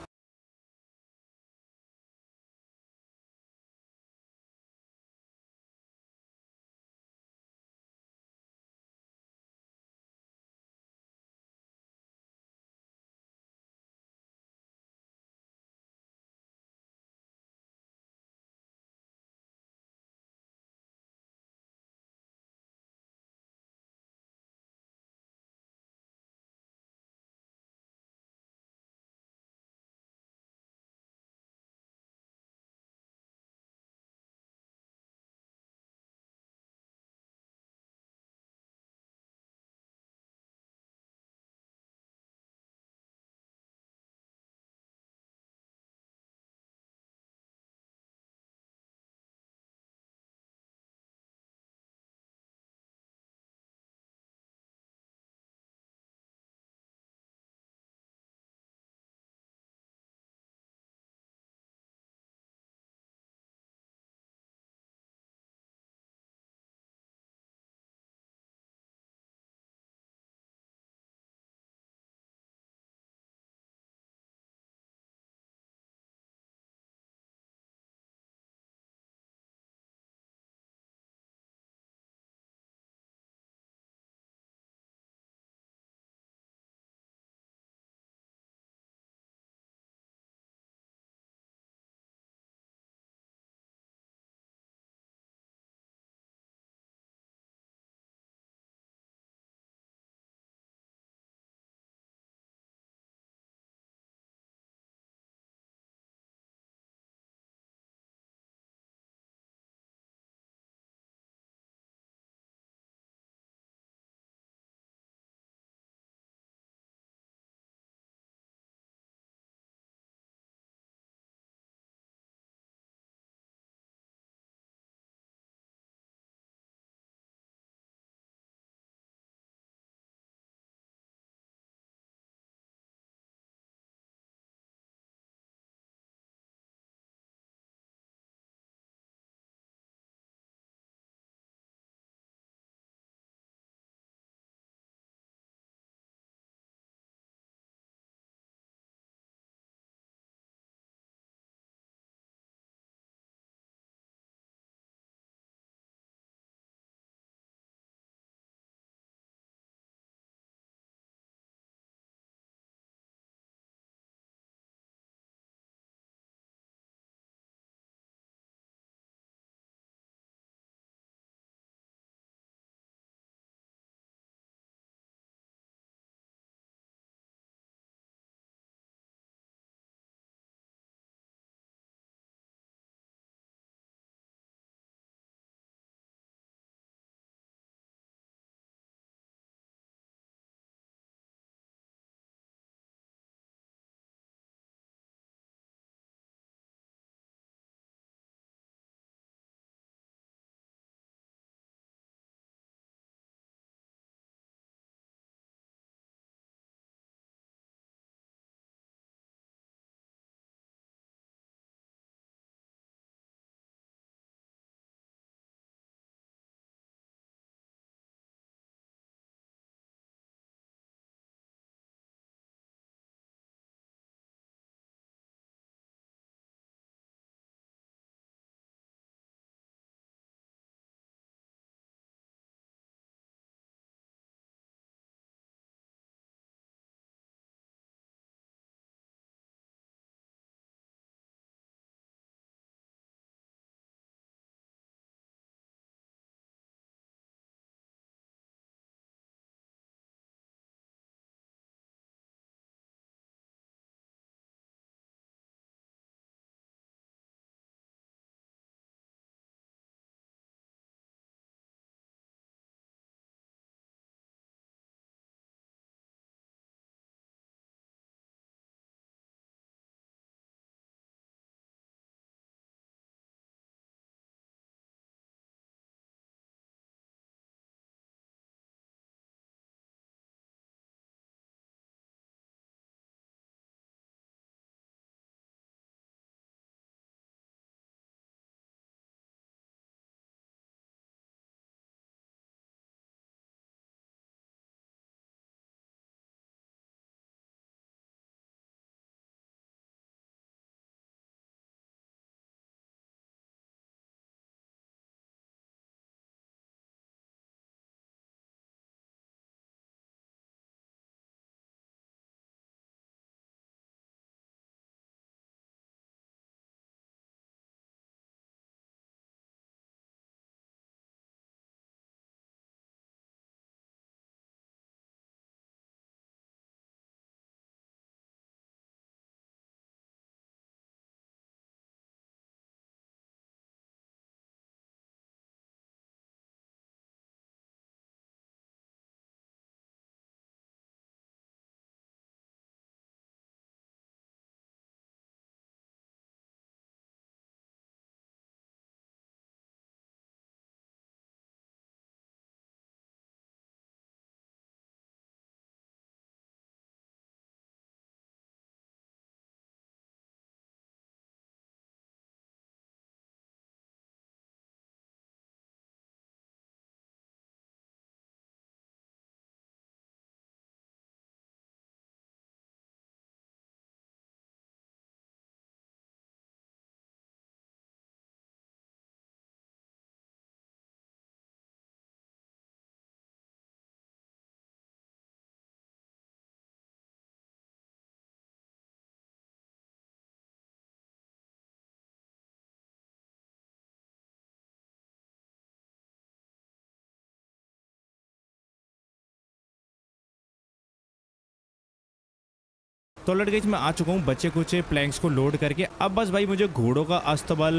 तो लड़के गई मैं आ चुका हूँ बच्चे कुछ प्लैंक्स को लोड करके अब बस भाई मुझे घोड़ों का अस्तबल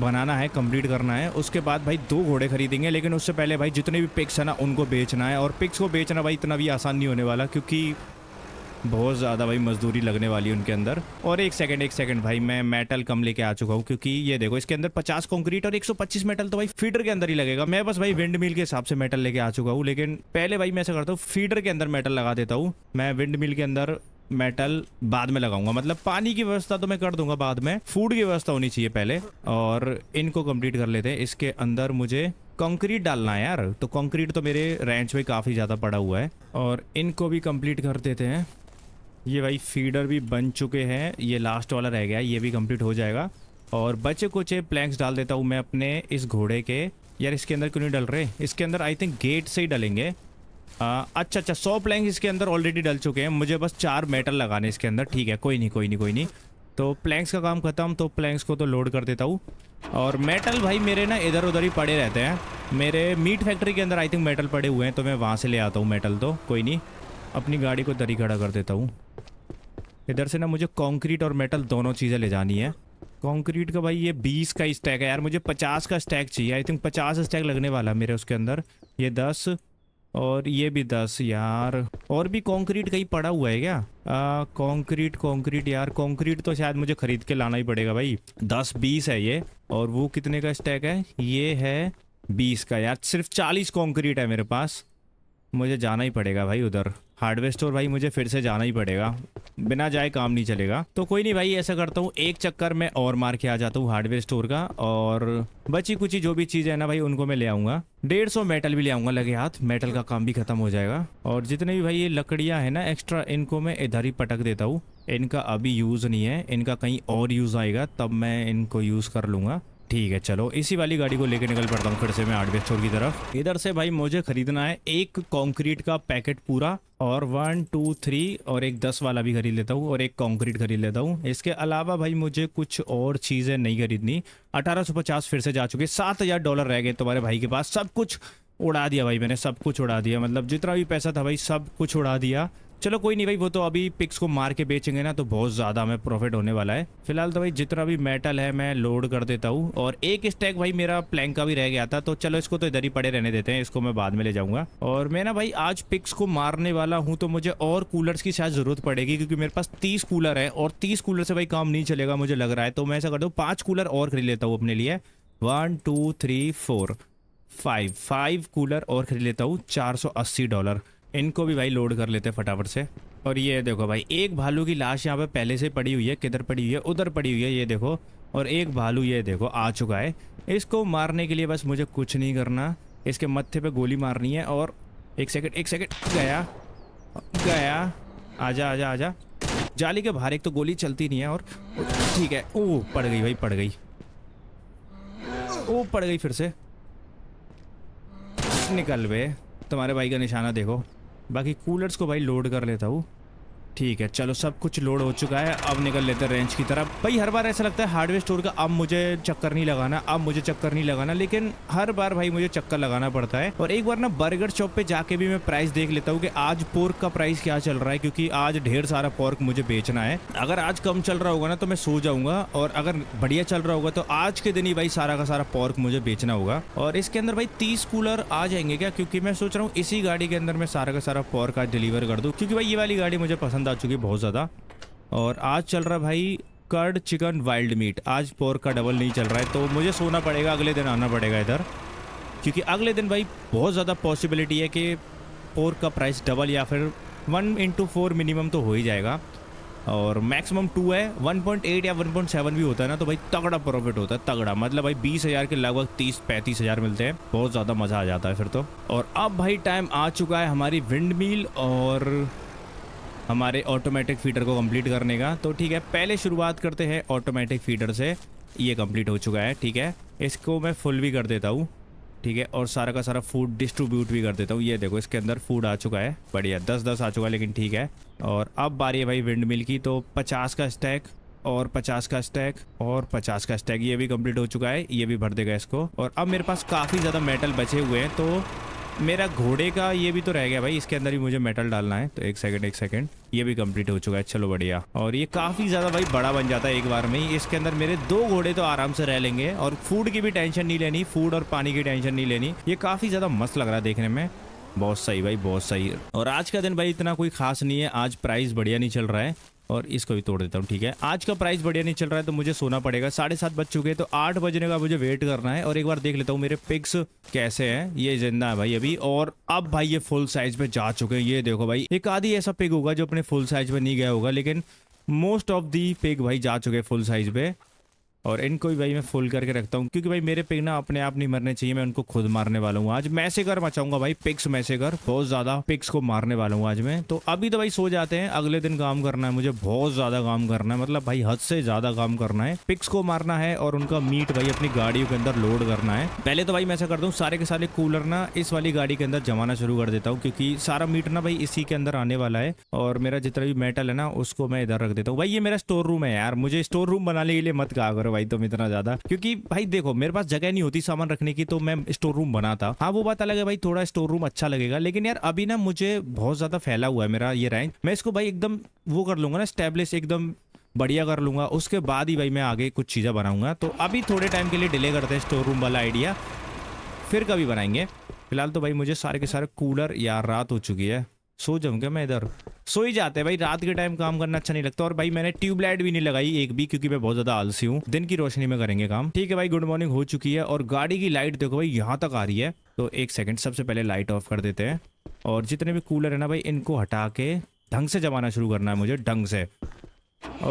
बनाना है कंप्लीट करना है उसके बाद भाई दो घोड़े खरीदेंगे लेकिन उससे पहले भाई जितने भी पिक्स है ना उनको बेचना है और पिक्स को बेचना भाई इतना भी आसान नहीं होने वाला क्योंकि बहुत ज़्यादा भाई मजदूरी लगने वाली है उनके अंदर और एक सेकंड एक सेकंड भाई मैं मेटल कम लेके आ चुका हूँ क्योंकि ये देखो इसके अंदर 50 कंक्रीट और 125 मेटल तो भाई फीडर के अंदर ही लगेगा मैं बस भाई विंड मिल के हिसाब से मेटल लेके आ चुका हूँ लेकिन पहले भाई मैं ऐसा करता हूँ फीडर के अंदर मेटल लगा देता हूँ मैं विंड मिल के अंदर मेटल बाद में लगाऊंगा मतलब पानी की व्यवस्था तो मैं कर दूंगा बाद में फूड की व्यवस्था होनी चाहिए पहले और इनको कंप्लीट कर लेते हैं इसके अंदर मुझे कंक्रीट डालना है यार तो कंक्रीट तो मेरे रेंच में काफ़ी ज़्यादा पड़ा हुआ है और इनको भी कंप्लीट कर देते हैं ये भाई फीडर भी बन चुके हैं ये लास्ट वाला रह गया ये भी कंप्लीट हो जाएगा और बचे कुचे प्लैंक्स डाल देता हूँ मैं अपने इस घोड़े के यार इसके अंदर क्यों नहीं डल रहे इसके अंदर आई थिंक गेट से ही डलेंगे आ, अच्छा अच्छा सौ प्लैंक इसके अंदर ऑलरेडी डल चुके हैं मुझे बस चार मेटल लगाने इसके अंदर ठीक है कोई नहीं कोई नहीं कोई नहीं तो प्लैंक्स का काम खत्म तो प्लैंक्स को तो लोड कर देता हूँ और मेटल भाई मेरे ना इधर उधर ही पड़े रहते हैं मेरे मीट फैक्ट्री के अंदर आई थिंक मेटल पड़े हुए हैं तो मैं वहाँ से ले आता हूँ मेटल तो कोई नहीं अपनी गाड़ी को दरी खड़ा कर देता हूँ इधर से ना मुझे कॉन्क्रीट और मेटल दोनों चीज़ें ले जानी है कंक्रीट का भाई ये बीस का स्टैक है यार मुझे पचास का स्टैक चाहिए आई थिंक पचास स्टैक लगने वाला है मेरे उसके अंदर ये दस और ये भी दस यार और भी कंक्रीट कहीं पड़ा हुआ है क्या कंक्रीट कंक्रीट यार कंक्रीट तो शायद मुझे खरीद के लाना ही पड़ेगा भाई दस बीस है ये और वो कितने का स्टैक है ये है बीस का यार सिर्फ चालीस कंक्रीट है मेरे पास मुझे जाना ही पड़ेगा भाई उधर हार्डवेयर स्टोर भाई मुझे फिर से जाना ही पड़ेगा बिना जाए काम नहीं चलेगा तो कोई नहीं भाई ऐसा करता हूँ एक चक्कर मैं और मार के आ जाता हूँ हार्डवेयर स्टोर का और बची कुची जो भी चीज़ है ना भाई उनको मैं ले आऊँगा डेढ़ सौ मेटल भी ले आऊँगा लगे हाथ मेटल का काम भी खत्म हो जाएगा और जितने भी भाई ये लकड़ियाँ हैं ना एक्स्ट्रा इनको मैं इधर ही पटक देता हूँ इनका अभी यूज़ नहीं है इनका कहीं और यूज़ आएगा तब मैं इनको यूज़ कर लूँगा ठीक है चलो इसी वाली गाड़ी को लेकर निकल पड़ता हूँ फिर से मैं आठवे स्टोर की तरफ इधर से भाई मुझे खरीदना है एक कंक्रीट का पैकेट पूरा और वन टू थ्री और एक दस वाला भी खरीद लेता हूँ और एक कंक्रीट खरीद लेता हूँ इसके अलावा भाई मुझे कुछ और चीज़ें नहीं खरीदनी अठारह पचास फिर से जा चुके सात हज़ार डॉलर रह गए तुम्हारे भाई के पास सब कुछ उड़ा दिया भाई मैंने सब कुछ उड़ा दिया मतलब जितना भी पैसा था भाई सब कुछ उड़ा दिया चलो कोई नहीं भाई वो तो अभी पिक्स को मार के बेचेंगे ना तो बहुत ज़्यादा हमें प्रॉफिट होने वाला है फिलहाल तो भाई जितना भी मेटल है मैं लोड कर देता हूँ और एक स्टैक भाई मेरा प्लैंक का भी रह गया था तो चलो इसको तो इधर ही पड़े रहने देते हैं इसको मैं बाद में ले जाऊँगा और मैं ना भाई आज पिक्स को मारने वाला हूँ तो मुझे और कूलर्स की शायद ज़रूरत पड़ेगी क्योंकि मेरे पास तीस कूलर है और तीस कूलर से भाई काम नहीं चलेगा मुझे लग रहा है तो मैं ऐसा कर हूँ पाँच कूलर और खरीद लेता हूँ अपने लिए one two three four five five cooler और खरीद लेता हूँ चार सौ अस्सी डॉलर इनको भी भाई लोड कर लेते हैं फटाफट से और ये देखो भाई एक भालू की लाश यहाँ पे पहले से पड़ी हुई है किधर पड़ी हुई है उधर पड़ी हुई है ये देखो और एक भालू ये देखो आ चुका है इसको मारने के लिए बस मुझे कुछ नहीं करना इसके मत्थे पे गोली मारनी है और एक सेकंड एक सेकंड गया गया आजा आजा आजा जाली के बाहर एक तो गोली चलती नहीं है और ठीक है ओ पड़ गई भाई पड़ गई ओ पड़ गई फिर से निकल बे तुम्हारे भाई का निशाना देखो बाकी कूलर्स को भाई लोड कर लेता हूँ ठीक है चलो सब कुछ लोड हो चुका है अब निकल लेते हैं रेंज की तरफ भाई हर बार ऐसा लगता है हार्डवेयर स्टोर का अब मुझे चक्कर नहीं लगाना अब मुझे चक्कर नहीं लगाना लेकिन हर बार भाई मुझे चक्कर लगाना पड़ता है और एक बार ना बर्गर शॉप पे जाके भी मैं प्राइस देख लेता हूँ कि आज पोर्क का प्राइस क्या चल रहा है क्योंकि आज ढेर सारा पोर्क मुझे बेचना है अगर आज कम चल रहा होगा ना तो मैं सो जाऊंगा और अगर बढ़िया चल रहा होगा तो आज के दिन ही भाई सारा का सारा पोर्क मुझे बेचना होगा और इसके अंदर भाई तीस कूलर आ जाएंगे क्या क्योंकि मैं सोच रहा हूँ इसी गाड़ी के अंदर मैं सारा का सारा पोर्क आज डिलीवर कर दू क्योंकि भाई ये वाली गाड़ी मुझे पसंद पसंद आ चुकी बहुत ज़्यादा और आज चल रहा भाई कर्ड चिकन वाइल्ड मीट आज पोर का डबल नहीं चल रहा है तो मुझे सोना पड़ेगा अगले दिन आना पड़ेगा इधर क्योंकि अगले दिन भाई बहुत ज़्यादा पॉसिबिलिटी है कि पोर का प्राइस डबल या फिर वन इंटू फोर मिनिमम तो हो ही जाएगा और मैक्सिमम टू है 1.8 या 1.7 भी होता है ना तो भाई तगड़ा प्रॉफिट होता है तगड़ा मतलब भाई बीस हज़ार के लगभग तीस पैंतीस हज़ार मिलते हैं बहुत ज़्यादा मज़ा आ जाता है फिर तो और अब भाई टाइम आ चुका है हमारी विंड मिल और हमारे ऑटोमेटिक फीडर को कंप्लीट करने का तो ठीक है पहले शुरुआत करते हैं ऑटोमेटिक फीडर से ये कंप्लीट हो चुका है ठीक है इसको मैं फुल भी कर देता हूँ ठीक है और सारा का सारा फूड डिस्ट्रीब्यूट भी कर देता हूँ ये देखो इसके अंदर फूड आ चुका है बढ़िया दस दस आ चुका है लेकिन ठीक है और अब बारी है भाई विंड मिल की तो पचास का स्टैक और 50 का स्टैक और 50 का स्टैक ये भी कंप्लीट हो चुका है ये भी भर देगा इसको और अब मेरे पास काफ़ी ज़्यादा मेटल बचे हुए हैं तो मेरा घोड़े का ये भी तो रह गया भाई इसके अंदर ही मुझे मेटल डालना है तो एक सेकंड एक सेकंड ये भी कंप्लीट हो चुका है चलो बढ़िया और ये काफ़ी ज़्यादा भाई बड़ा बन जाता है एक बार में ही इसके अंदर मेरे दो घोड़े तो आराम से रह लेंगे और फूड की भी टेंशन नहीं लेनी फूड और पानी की टेंशन नहीं लेनी ये काफ़ी ज़्यादा मस्त लग रहा है देखने में बहुत सही भाई बहुत सही और आज का दिन भाई इतना कोई खास नहीं है आज प्राइस बढ़िया नहीं चल रहा है और इसको भी तोड़ देता हूँ ठीक है आज का प्राइस बढ़िया नहीं चल रहा है तो मुझे सोना पड़ेगा साढ़े सात बज चुके हैं तो आठ बजने का मुझे वेट करना है और एक बार देख लेता हूँ मेरे पिक्स कैसे हैं ये जिंदा है भाई अभी और अब भाई ये फुल साइज में जा चुके हैं ये देखो भाई एक आधी ऐसा पिग होगा जो अपने फुल साइज में नहीं गया होगा लेकिन मोस्ट ऑफ दी पिक भाई जा चुके हैं फुल साइज में और इनको भी भाई मैं फुल करके रखता हूँ क्योंकि भाई मेरे पिग ना अपने आप नहीं मरने चाहिए मैं उनको खुद मारने वाला हूँ आज मैसेकर मचाऊंगा भाई पिक्स कर बहुत ज़्यादा पिक्स को मारने वाला हूँ आज मैं तो अभी तो भाई सो जाते हैं अगले दिन काम करना है मुझे बहुत ज़्यादा काम करना है मतलब भाई हद से ज़्यादा काम करना है पिक्स को मारना है और उनका मीट भाई अपनी गाड़ियों के अंदर लोड करना है पहले तो भाई मैं ऐसा करता हूँ सारे के सारे कूलर ना इस वाली गाड़ी के अंदर जमाना शुरू कर देता हूँ क्योंकि सारा मीट ना भाई इसी के अंदर आने वाला है और मेरा जितना भी मेटल है ना उसको मैं इधर रख देता हूँ भाई ये मेरा स्टोर रूम है यार मुझे स्टोर रूम बनाने के लिए मत कहा करो भाई तुम इतना ज्यादा क्योंकि भाई देखो मेरे पास जगह नहीं होती सामान रखने की तो मैं स्टोर रूम बनाता हाँ वो बात अलग है भाई थोड़ा स्टोर रूम अच्छा लगेगा लेकिन यार अभी ना मुझे बहुत ज्यादा फैला हुआ है मेरा ये रैंक मैं इसको भाई एकदम वो कर लूंगा ना स्टेब्लिश एकदम बढ़िया कर लूंगा उसके बाद ही भाई मैं आगे कुछ चीज़ें बनाऊँगा तो अभी थोड़े टाइम के लिए डिले करते हैं स्टोर रूम वाला आइडिया फिर कभी बनाएंगे फिलहाल तो भाई मुझे सारे के सारे कूलर यार रात हो चुकी है सो क्या मैं इधर सो ही जाते हैं भाई रात के टाइम काम करना अच्छा नहीं लगता और भाई मैंने ट्यूबलाइट भी नहीं लगाई एक भी क्योंकि मैं बहुत ज्यादा आलसी हूँ दिन की रोशनी में करेंगे काम ठीक है भाई गुड मॉर्निंग हो चुकी है और गाड़ी की लाइट देखो भाई यहाँ तक आ रही है तो एक सेकेंड सबसे पहले लाइट ऑफ कर देते हैं और जितने भी कूलर है ना भाई इनको हटा के ढंग से जमाना शुरू करना है मुझे ढंग से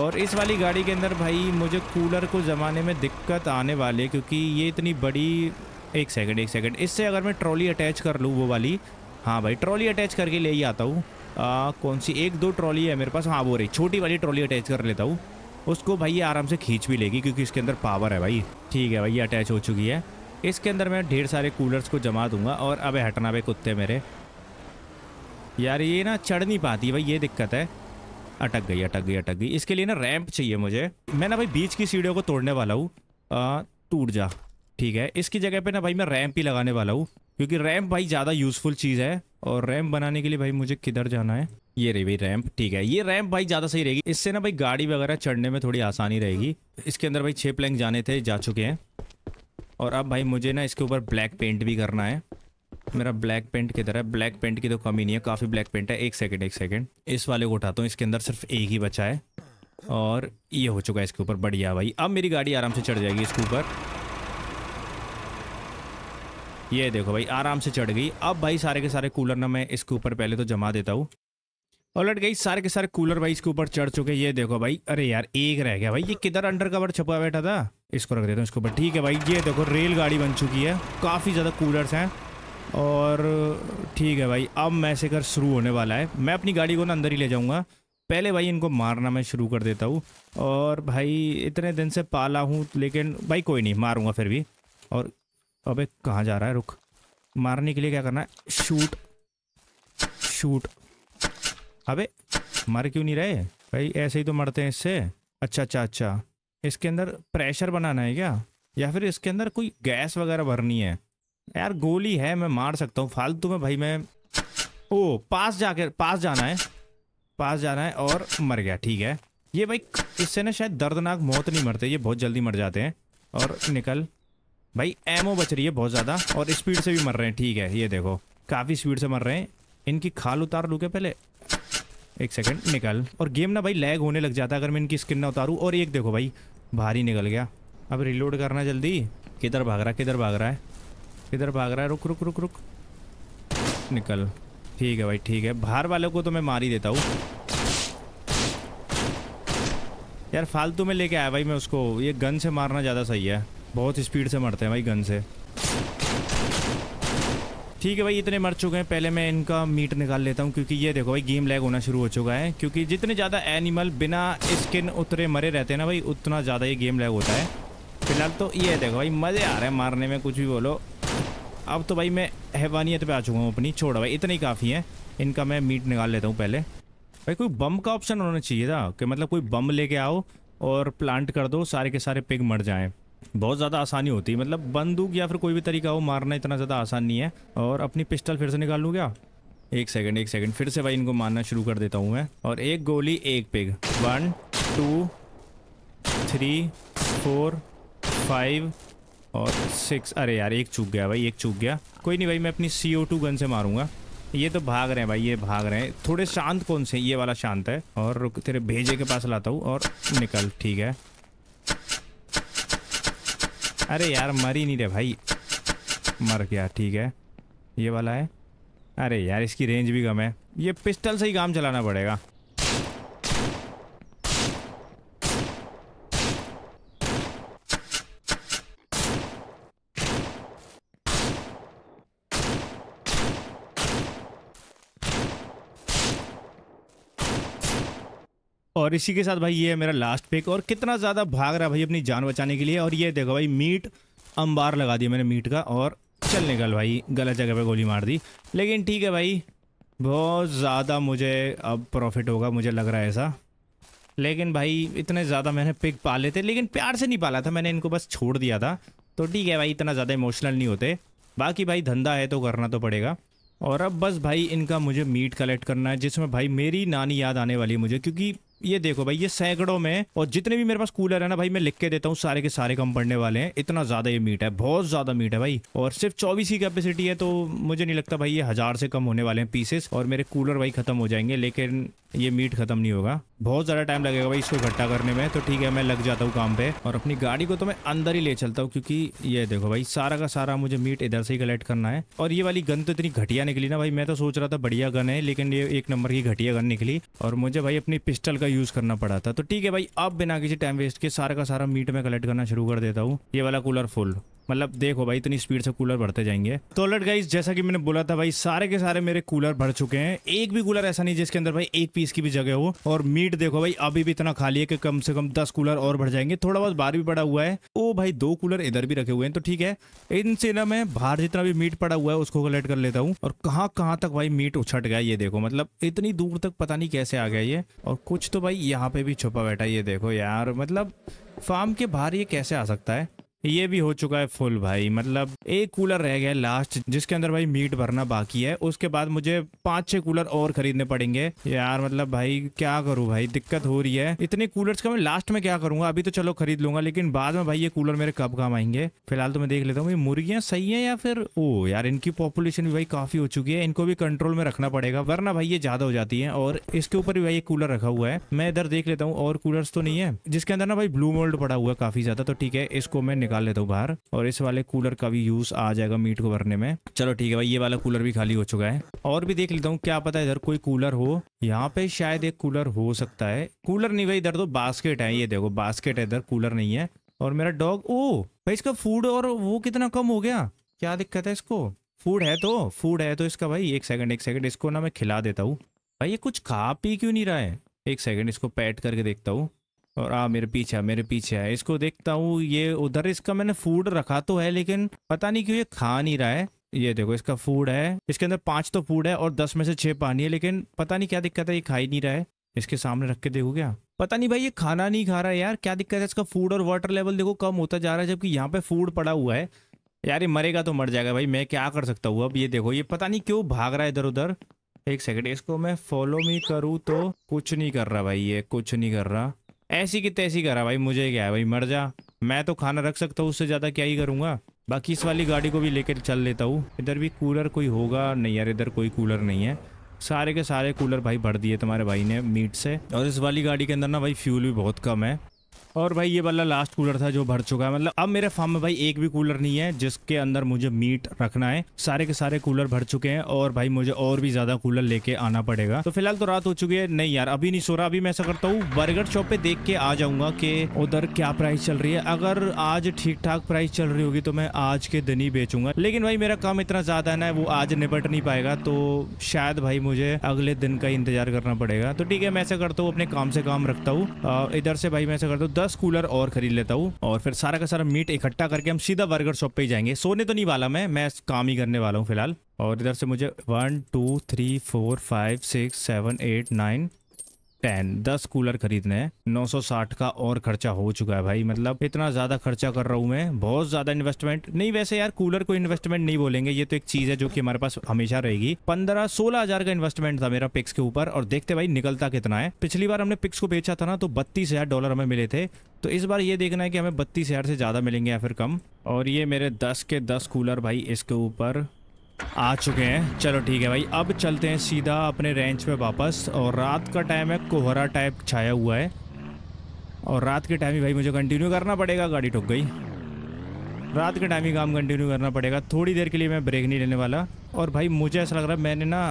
और इस वाली गाड़ी के अंदर भाई मुझे कूलर को जमाने में दिक्कत आने वाली है क्योंकि ये इतनी बड़ी एक सेकंड एक सेकंड इससे अगर मैं ट्रॉली अटैच कर लूँ वो वाली हाँ भाई ट्रॉली अटैच करके ले ही आता हूँ कौन सी एक दो ट्रॉली है मेरे पास हाँ वो रही छोटी वाली ट्रॉली अटैच कर लेता हूँ उसको भाई ये आराम से खींच भी लेगी क्योंकि इसके अंदर पावर है भाई ठीक है भाई ये अटैच हो चुकी है इसके अंदर मैं ढेर सारे कूलर्स को जमा दूंगा और अब हटना भाई कुत्ते मेरे यार ये ना चढ़ नहीं पाती भाई ये दिक्कत है अटक गई अटक गई अटक गई इसके लिए ना रैंप चाहिए मुझे मैं ना भाई बीच की सीढ़ियों को तोड़ने वाला हूँ टूट जा ठीक है इसकी जगह पे ना भाई मैं रैंप ही लगाने वाला हूँ क्योंकि रैम्प भाई ज़्यादा यूज़फुल चीज़ है और रैम्प बनाने के लिए भाई मुझे किधर जाना है ये रही भाई रैम्प ठीक है ये रैम्प भाई ज़्यादा सही रहेगी इससे ना भाई गाड़ी वगैरह चढ़ने में थोड़ी आसानी रहेगी इसके अंदर भाई छः प्लैंक जाने थे जा चुके हैं और अब भाई मुझे ना इसके ऊपर ब्लैक पेंट भी करना है मेरा ब्लैक पेंट किधर है ब्लैक पेंट की तो कमी नहीं है काफ़ी ब्लैक पेंट है एक सेकेंड एक सेकेंड इस वाले को उठाता हूँ इसके अंदर सिर्फ एक ही बचा है और ये हो चुका है इसके ऊपर बढ़िया भाई अब मेरी गाड़ी आराम से चढ़ जाएगी इसके ऊपर ये देखो भाई आराम से चढ़ गई अब भाई सारे के सारे कूलर ना मैं इसके ऊपर पहले तो जमा देता हूँ ऑलरेड गई सारे के सारे कूलर भाई इसके ऊपर चढ़ चुके ये देखो भाई अरे यार एक रह गया भाई ये किधर अंडर कवर छपा बैठा था इसको रख देता हूँ इसके ऊपर ठीक है भाई ये देखो रेल गाड़ी बन चुकी है काफ़ी ज़्यादा कूलर्स हैं और ठीक है भाई अब कर शुरू होने वाला है मैं अपनी गाड़ी को ना अंदर ही ले जाऊँगा पहले भाई इनको मारना मैं शुरू कर देता हूँ और भाई इतने दिन से पाला हूँ लेकिन भाई कोई नहीं मारूँगा फिर भी और अबे कहाँ जा रहा है रुक मारने के लिए क्या करना है शूट शूट अबे मर क्यों नहीं रहे भाई ऐसे ही तो मरते हैं इससे अच्छा अच्छा अच्छा इसके अंदर प्रेशर बनाना है क्या या फिर इसके अंदर कोई गैस वगैरह भरनी है यार गोली है मैं मार सकता हूँ फालतू में भाई मैं ओ पास जाकर पास जाना है पास जाना है और मर गया ठीक है ये भाई इससे ना शायद दर्दनाक मौत नहीं मरते ये बहुत जल्दी मर जाते हैं और निकल भाई एमओ बच रही है बहुत ज़्यादा और स्पीड से भी मर रहे हैं ठीक है ये देखो काफ़ी स्पीड से मर रहे हैं इनकी खाल उतार लूँ क्या पहले एक सेकंड निकल और गेम ना भाई लैग होने लग जाता है अगर मैं इनकी स्किन ना उतारूँ और एक देखो भाई भारी निकल गया अब रिलोड करना जल्दी किधर भाग रहा है किधर भाग रहा है किधर भाग रहा है रुक रुक रुक रुक निकल ठीक है भाई ठीक है बाहर वाले को तो मैं मार ही देता हूँ यार फालतू में लेके आया भाई मैं उसको ये गन से मारना ज़्यादा सही है बहुत स्पीड से मरते हैं भाई गन से ठीक है भाई इतने मर चुके हैं पहले मैं इनका मीट निकाल लेता हूँ क्योंकि ये देखो भाई गेम लैग होना शुरू हो चुका है क्योंकि जितने ज़्यादा एनिमल बिना स्किन उतरे मरे रहते हैं ना भाई उतना ज़्यादा ये गेम लैग होता है फिलहाल तो ये देखो भाई मज़े आ रहे हैं मारने में कुछ भी बोलो अब तो भाई मैं हैवानियत पर आ चुका हूँ अपनी छोड़ा भाई इतनी काफ़ी है इनका मैं मीट निकाल लेता हूँ पहले भाई कोई बम का ऑप्शन होना चाहिए था कि मतलब कोई बम लेके आओ और प्लांट कर दो सारे के सारे पिग मर जाएँ बहुत ज़्यादा आसानी होती है मतलब बंदूक या फिर कोई भी तरीका हो मारना इतना ज़्यादा आसान नहीं है और अपनी पिस्टल फिर से निकाल लूँ क्या एक सेकंड एक सेकंड फिर से भाई इनको मारना शुरू कर देता हूँ मैं और एक गोली एक pig one two three four five और सिक्स अरे यार एक चूक गया भाई एक चूक गया कोई नहीं भाई मैं अपनी सी ओ टू गन से मारूंगा ये तो भाग रहे हैं भाई ये भाग रहे हैं थोड़े शांत कौन से ये वाला शांत है और तेरे भेजे के पास लाता हूँ और निकल ठीक है अरे यार मर ही नहीं रहे भाई मर गया ठीक है ये वाला है अरे यार इसकी रेंज भी कम है ये पिस्टल से ही काम चलाना पड़ेगा और इसी के साथ भाई ये है मेरा लास्ट पिक और कितना ज़्यादा भाग रहा है भाई अपनी जान बचाने के लिए और ये देखो भाई मीट अंबार लगा दिया मैंने मीट का और चल निकल भाई गलत जगह पे गोली मार दी लेकिन ठीक है भाई बहुत ज़्यादा मुझे अब प्रॉफिट होगा मुझे लग रहा है ऐसा लेकिन भाई इतने ज़्यादा मैंने पिक पाले थे लेकिन प्यार से नहीं पाला था मैंने इनको बस छोड़ दिया था तो ठीक है भाई इतना ज़्यादा इमोशनल नहीं होते बाकी भाई धंधा है तो करना तो पड़ेगा और अब बस भाई इनका मुझे मीट कलेक्ट करना है जिसमें भाई मेरी नानी याद आने वाली है मुझे क्योंकि ये देखो भाई ये सैकड़ों में और जितने भी मेरे पास कूलर है ना भाई मैं लिख के देता हूँ सारे के सारे कम पड़ने वाले हैं इतना ज्यादा ये मीट है बहुत ज्यादा मीट है भाई और सिर्फ चौबीस की कैपेसिटी है तो मुझे नहीं लगता भाई ये हजार से कम होने वाले हैं पीसेस और मेरे कूलर भाई खत्म हो जाएंगे लेकिन ये मीट खत्म नहीं होगा बहुत ज्यादा टाइम लगेगा भाई इसको इकट्ठा करने में तो ठीक है मैं लग जाता हूँ काम पे और अपनी गाड़ी को तो मैं अंदर ही ले चलता हूँ क्योंकि ये देखो भाई सारा का सारा मुझे मीट इधर से ही कलेक्ट करना है और ये वाली गन तो इतनी घटिया निकली ना भाई मैं तो सोच रहा था बढ़िया गन है लेकिन ये एक नंबर की घटिया गन निकली और मुझे भाई अपनी पिस्टल का यूज़ करना पड़ा था तो ठीक है भाई अब बिना किसी टाइम वेस्ट के सारा का सारा मीट में कलेक्ट करना शुरू कर देता हूँ ये वाला कूलर फुल मतलब देखो भाई इतनी स्पीड से कूलर भरते जाएंगे तो अलट गाइज जैसा कि मैंने बोला था भाई सारे के सारे मेरे कूलर भर चुके हैं एक भी कूलर ऐसा नहीं जिसके अंदर भाई एक पीस की भी जगह हो और मीट देखो भाई अभी भी इतना खाली है कि कम से कम दस कूलर और भर जाएंगे थोड़ा बहुत बाहर भी पड़ा हुआ है ओ भाई दो कूलर इधर भी रखे हुए हैं तो ठीक है इनसे ना मैं बाहर जितना भी मीट पड़ा हुआ है उसको कलेक्ट कर लेता हूँ और कहाँ कहाँ तक भाई मीट उछट गया ये देखो मतलब इतनी दूर तक पता नहीं कैसे आ गया ये और कुछ तो भाई यहाँ पे भी छुपा बैठा ये देखो यार मतलब फार्म के बाहर ये कैसे आ सकता है ये भी हो चुका है फुल भाई मतलब एक कूलर रह गया लास्ट जिसके अंदर भाई मीट भरना बाकी है उसके बाद मुझे पांच छह कूलर और खरीदने पड़ेंगे यार मतलब भाई क्या करूं भाई दिक्कत हो रही है इतने कूलर्स का मैं लास्ट में क्या करूंगा अभी तो चलो खरीद लूंगा लेकिन बाद में भाई ये कूलर मेरे कब काम आएंगे फिलहाल तो मैं देख लेता हूँ मुर्गियां सही है या फिर ओ यार इनकी पॉपुलेशन भी भाई काफी हो चुकी है इनको भी कंट्रोल में रखना पड़ेगा वरना भाई ये ज्यादा हो जाती है और इसके ऊपर भी भाई एक कूलर रखा हुआ है मैं इधर देख लेता हूँ और कूलर्स तो नहीं है जिसके अंदर ना भाई ब्लू मोल्ड पड़ा हुआ है काफी ज्यादा तो ठीक है इसको मैं निकाल लेता हूँ बाहर और इस वाले कूलर का भी यूज़ आ जाएगा मीट को भरने में चलो ठीक है भाई ये वाला कूलर भी खाली हो चुका है और भी देख लेता हूँ क्या पता इधर कोई कूलर हो यहाँ पे शायद एक कूलर हो सकता है कूलर नहीं भाई इधर तो बास्केट है ये देखो बास्केट है इधर कूलर नहीं है और मेरा डॉग ओ भाई इसका फूड और वो कितना कम हो गया क्या दिक्कत है इसको फूड है तो फूड है तो इसका भाई एक सेकंड एक सेकंड इसको ना मैं खिला देता हूँ भाई ये कुछ खा पी क्यों नहीं रहा है एक सेकंड इसको पैट करके देखता हूँ और आ मेरे पीछे मेरे पीछे है इसको देखता हूँ ये उधर इसका मैंने फूड रखा तो है लेकिन पता नहीं क्यों ये खा नहीं रहा है ये देखो इसका फूड है इसके अंदर पांच तो फूड है और दस में से छह पानी है लेकिन पता नहीं क्या दिक्कत है ये खा ही नहीं रहा है इसके सामने रख के देखो क्या पता नहीं भाई ये खाना नहीं खा रहा है यार क्या दिक्कत है इसका फूड और वाटर लेवल देखो कम होता जा रहा है जबकि यहाँ पे फूड पड़ा हुआ है यार ये मरेगा तो मर जाएगा भाई मैं क्या कर सकता हूँ अब ये देखो ये पता नहीं क्यों भाग रहा है इधर उधर एक सेकेंड इसको मैं फॉलो मी करूँ तो कुछ नहीं कर रहा भाई ये कुछ नहीं कर रहा ऐसी की तैसी करा भाई मुझे क्या है भाई मर जा मैं तो खाना रख सकता हूँ उससे ज़्यादा क्या ही करूँगा बाकी इस वाली गाड़ी को भी लेकर चल लेता हूँ इधर भी कूलर कोई होगा नहीं यार इधर कोई कूलर नहीं है सारे के सारे कूलर भाई भर दिए तुम्हारे भाई ने मीट से और इस वाली गाड़ी के अंदर ना भाई फ्यूल भी बहुत कम है और भाई ये वाला लास्ट कूलर था जो भर चुका है मतलब अब मेरे फार्म में भाई एक भी कूलर नहीं है जिसके अंदर मुझे मीट रखना है सारे के सारे कूलर भर चुके हैं और भाई मुझे और भी ज्यादा कूलर लेके आना पड़ेगा तो फिलहाल तो रात हो चुकी है नहीं यार अभी नहीं सो रहा अभी मैं ऐसा करता हूँ बर्गर शॉप पे देख के आ जाऊंगा कि उधर क्या प्राइस चल रही है अगर आज ठीक ठाक प्राइस चल रही होगी तो मैं आज के दिन ही बेचूंगा लेकिन भाई मेरा काम इतना ज्यादा है ना वो आज निपट नहीं पाएगा तो शायद भाई मुझे अगले दिन का इंतजार करना पड़ेगा तो ठीक है मैं ऐसा करता हूँ अपने काम से काम रखता हूँ इधर से भाई मैं ऐसा करता हूँ दस कूलर और खरीद लेता हूँ और फिर सारा का सारा मीट इकट्ठा करके हम सीधा बर्गर शॉप पे ही जाएंगे सोने तो नहीं वाला मैं मैं काम ही करने वाला हूँ फिलहाल और इधर से मुझे one two three four five six seven eight nine ten दस कूलर खरीदने हैं 960 का और खर्चा हो चुका है भाई मतलब इतना ज्यादा खर्चा कर रहा हूँ मैं बहुत ज्यादा इन्वेस्टमेंट नहीं वैसे यार कूलर को इन्वेस्टमेंट नहीं बोलेंगे ये तो एक चीज है जो कि हमारे पास हमेशा रहेगी पंद्रह सोलह हजार का इन्वेस्टमेंट था मेरा पिक्स के ऊपर और देखते भाई निकलता कितना है पिछली बार हमने पिक्स को बेचा था ना तो बत्तीस डॉलर हमें मिले थे तो इस बार ये देखना है कि हमें बत्तीस से ज़्यादा मिलेंगे या फिर कम और ये मेरे दस के दस कूलर भाई इसके ऊपर आ चुके हैं चलो ठीक है भाई अब चलते हैं सीधा अपने रेंच पे वापस और रात का टाइम है कोहरा टाइप छाया हुआ है और रात के टाइम ही भाई मुझे कंटिन्यू करना पड़ेगा गाड़ी ठुक गई रात के टाइम ही काम कंटिन्यू करना पड़ेगा थोड़ी देर के लिए मैं ब्रेक नहीं लेने वाला और भाई मुझे ऐसा लग रहा है मैंने ना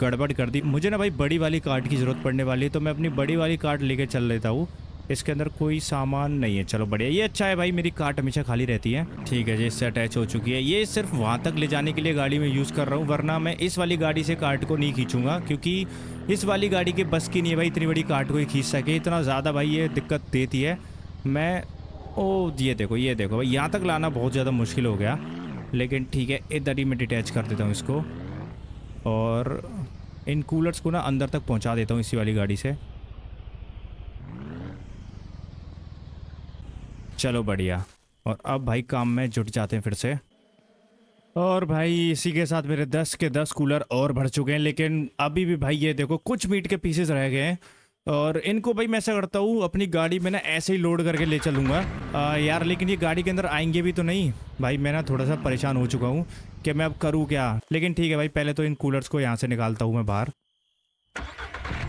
गड़बड़ कर दी मुझे ना भाई बड़ी वाली कार्ड की ज़रूरत पड़ने वाली है तो मैं अपनी बड़ी वाली कार्ड लेके चल लेता हूँ इसके अंदर कोई सामान नहीं है चलो बढ़िया ये अच्छा है भाई मेरी कार्ट हमेशा खाली रहती है ठीक है जी इससे अटैच हो चुकी है ये सिर्फ वहाँ तक ले जाने के लिए गाड़ी में यूज़ कर रहा हूँ वरना मैं इस वाली गाड़ी से कार्ट को नहीं खींचूंगा क्योंकि इस वाली गाड़ी के बस की नहीं है भाई इतनी बड़ी कार्ट को ही खींच सके इतना ज़्यादा भाई ये दिक्कत देती है मैं ओ ये देखो ये देखो भाई यहाँ तक लाना बहुत ज़्यादा मुश्किल हो गया लेकिन ठीक है इधर ही मैं डिटैच कर देता हूँ इसको और इन कूलर्स को ना अंदर तक पहुँचा देता हूँ इसी वाली गाड़ी से चलो बढ़िया और अब भाई काम में जुट जाते हैं फिर से और भाई इसी के साथ मेरे दस के दस कूलर और भर चुके हैं लेकिन अभी भी भाई ये देखो कुछ मीट के पीसेस रह गए हैं और इनको भाई मैं ऐसा करता हूँ अपनी गाड़ी में ना ऐसे ही लोड करके ले चलूँगा यार लेकिन ये गाड़ी के अंदर आएंगे भी तो नहीं भाई मैं ना थोड़ा सा परेशान हो चुका हूँ कि मैं अब करूँ क्या लेकिन ठीक है भाई पहले तो इन कूलर्स को यहाँ से निकालता हूँ मैं बाहर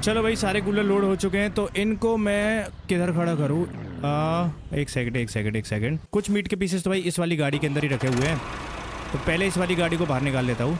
चलो भाई सारे कूलर लोड हो चुके हैं तो इनको मैं किधर खड़ा करूँ एक सेकंड एक सेकंड एक सेकंड कुछ मीट के पीसेस तो भाई इस वाली गाड़ी के अंदर ही रखे हुए हैं तो पहले इस वाली गाड़ी को बाहर निकाल लेता हूँ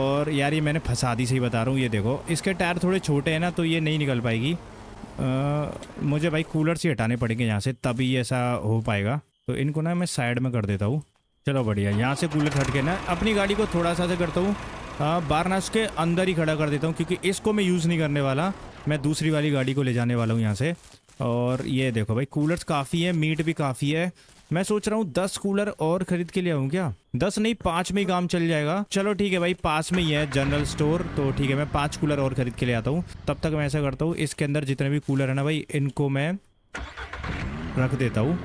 और यार ये मैंने दी से ही बता रहा हूँ ये देखो इसके टायर थोड़े छोटे हैं ना तो ये नहीं निकल पाएगी आ, मुझे भाई कूलर से हटाने पड़ेंगे यहाँ से तभी ऐसा हो पाएगा तो इनको ना मैं साइड में कर देता हूँ चलो बढ़िया यहाँ से कूलर हट के ना अपनी गाड़ी को थोड़ा सा से करता हूँ हाँ, बारनास के अंदर ही खड़ा कर देता हूँ क्योंकि इसको मैं यूज़ नहीं करने वाला मैं दूसरी वाली गाड़ी को ले जाने वाला हूँ यहाँ से और ये देखो भाई कूलर्स काफ़ी है मीट भी काफ़ी है मैं सोच रहा हूँ दस कूलर और खरीद के ले आऊँ क्या दस नहीं पाँच में ही काम चल जाएगा चलो ठीक है भाई पास में ही है जनरल स्टोर तो ठीक है मैं पाँच कूलर और खरीद के ले आता हूँ तब तक मैं ऐसा करता हूँ इसके अंदर जितने भी कूलर है ना भाई इनको मैं रख देता हूँ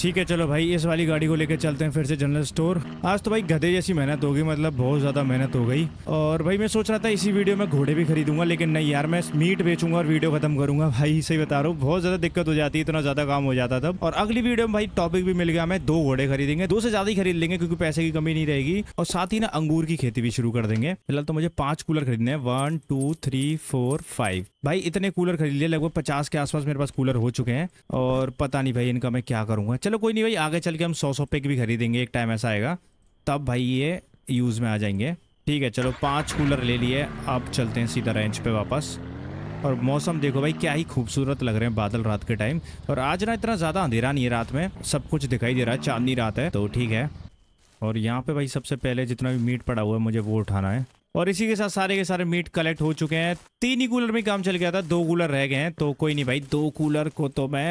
ठीक है चलो भाई इस वाली गाड़ी को लेकर चलते हैं फिर से जनरल स्टोर आज तो भाई गधे जैसी मेहनत होगी मतलब बहुत ज़्यादा मेहनत हो गई और भाई मैं सोच रहा था इसी वीडियो में घोड़े भी खरीदूंगा लेकिन नहीं यार मैं मीट बेचूंगा और वीडियो खत्म करूंगा भाई सही बता रहा हूँ बहुत ज़्यादा दिक्कत हो जाती है इतना ज़्यादा काम हो जाता था और अगली वीडियो में भाई टॉपिक भी मिल गया मैं दो घोड़े खरीदेंगे दो से ज़्यादा ही खरीद लेंगे क्योंकि पैसे की कमी नहीं रहेगी और साथ ही ना अंगूर की खेती भी शुरू कर देंगे फिलहाल तो मुझे पांच कूलर खरीदने one two three four five भाई इतने कूलर खरीद लिए लगभग पचास के आसपास मेरे पास कूलर हो चुके हैं और पता नहीं भाई इनका मैं क्या करूँगा चलो कोई नहीं भाई आगे चल के हम सौ सौ पिक भी खरीदेंगे एक टाइम ऐसा आएगा तब भाई ये यूज़ में आ जाएंगे ठीक है चलो पाँच कूलर ले लिए अब चलते हैं सीधा रेंज पे वापस और मौसम देखो भाई क्या ही खूबसूरत लग रहे हैं बादल रात के टाइम और आज ना इतना ज़्यादा अंधेरा नहीं है रात में सब कुछ दिखाई दे रहा है चांदनी रात है तो ठीक है और यहाँ पे भाई सबसे पहले जितना भी मीट पड़ा हुआ है मुझे वो उठाना है और इसी के साथ सारे के सारे मीट कलेक्ट हो चुके हैं तीन ही कूलर में काम चल गया था दो कूलर रह गए हैं तो कोई नहीं भाई दो कूलर को तो मैं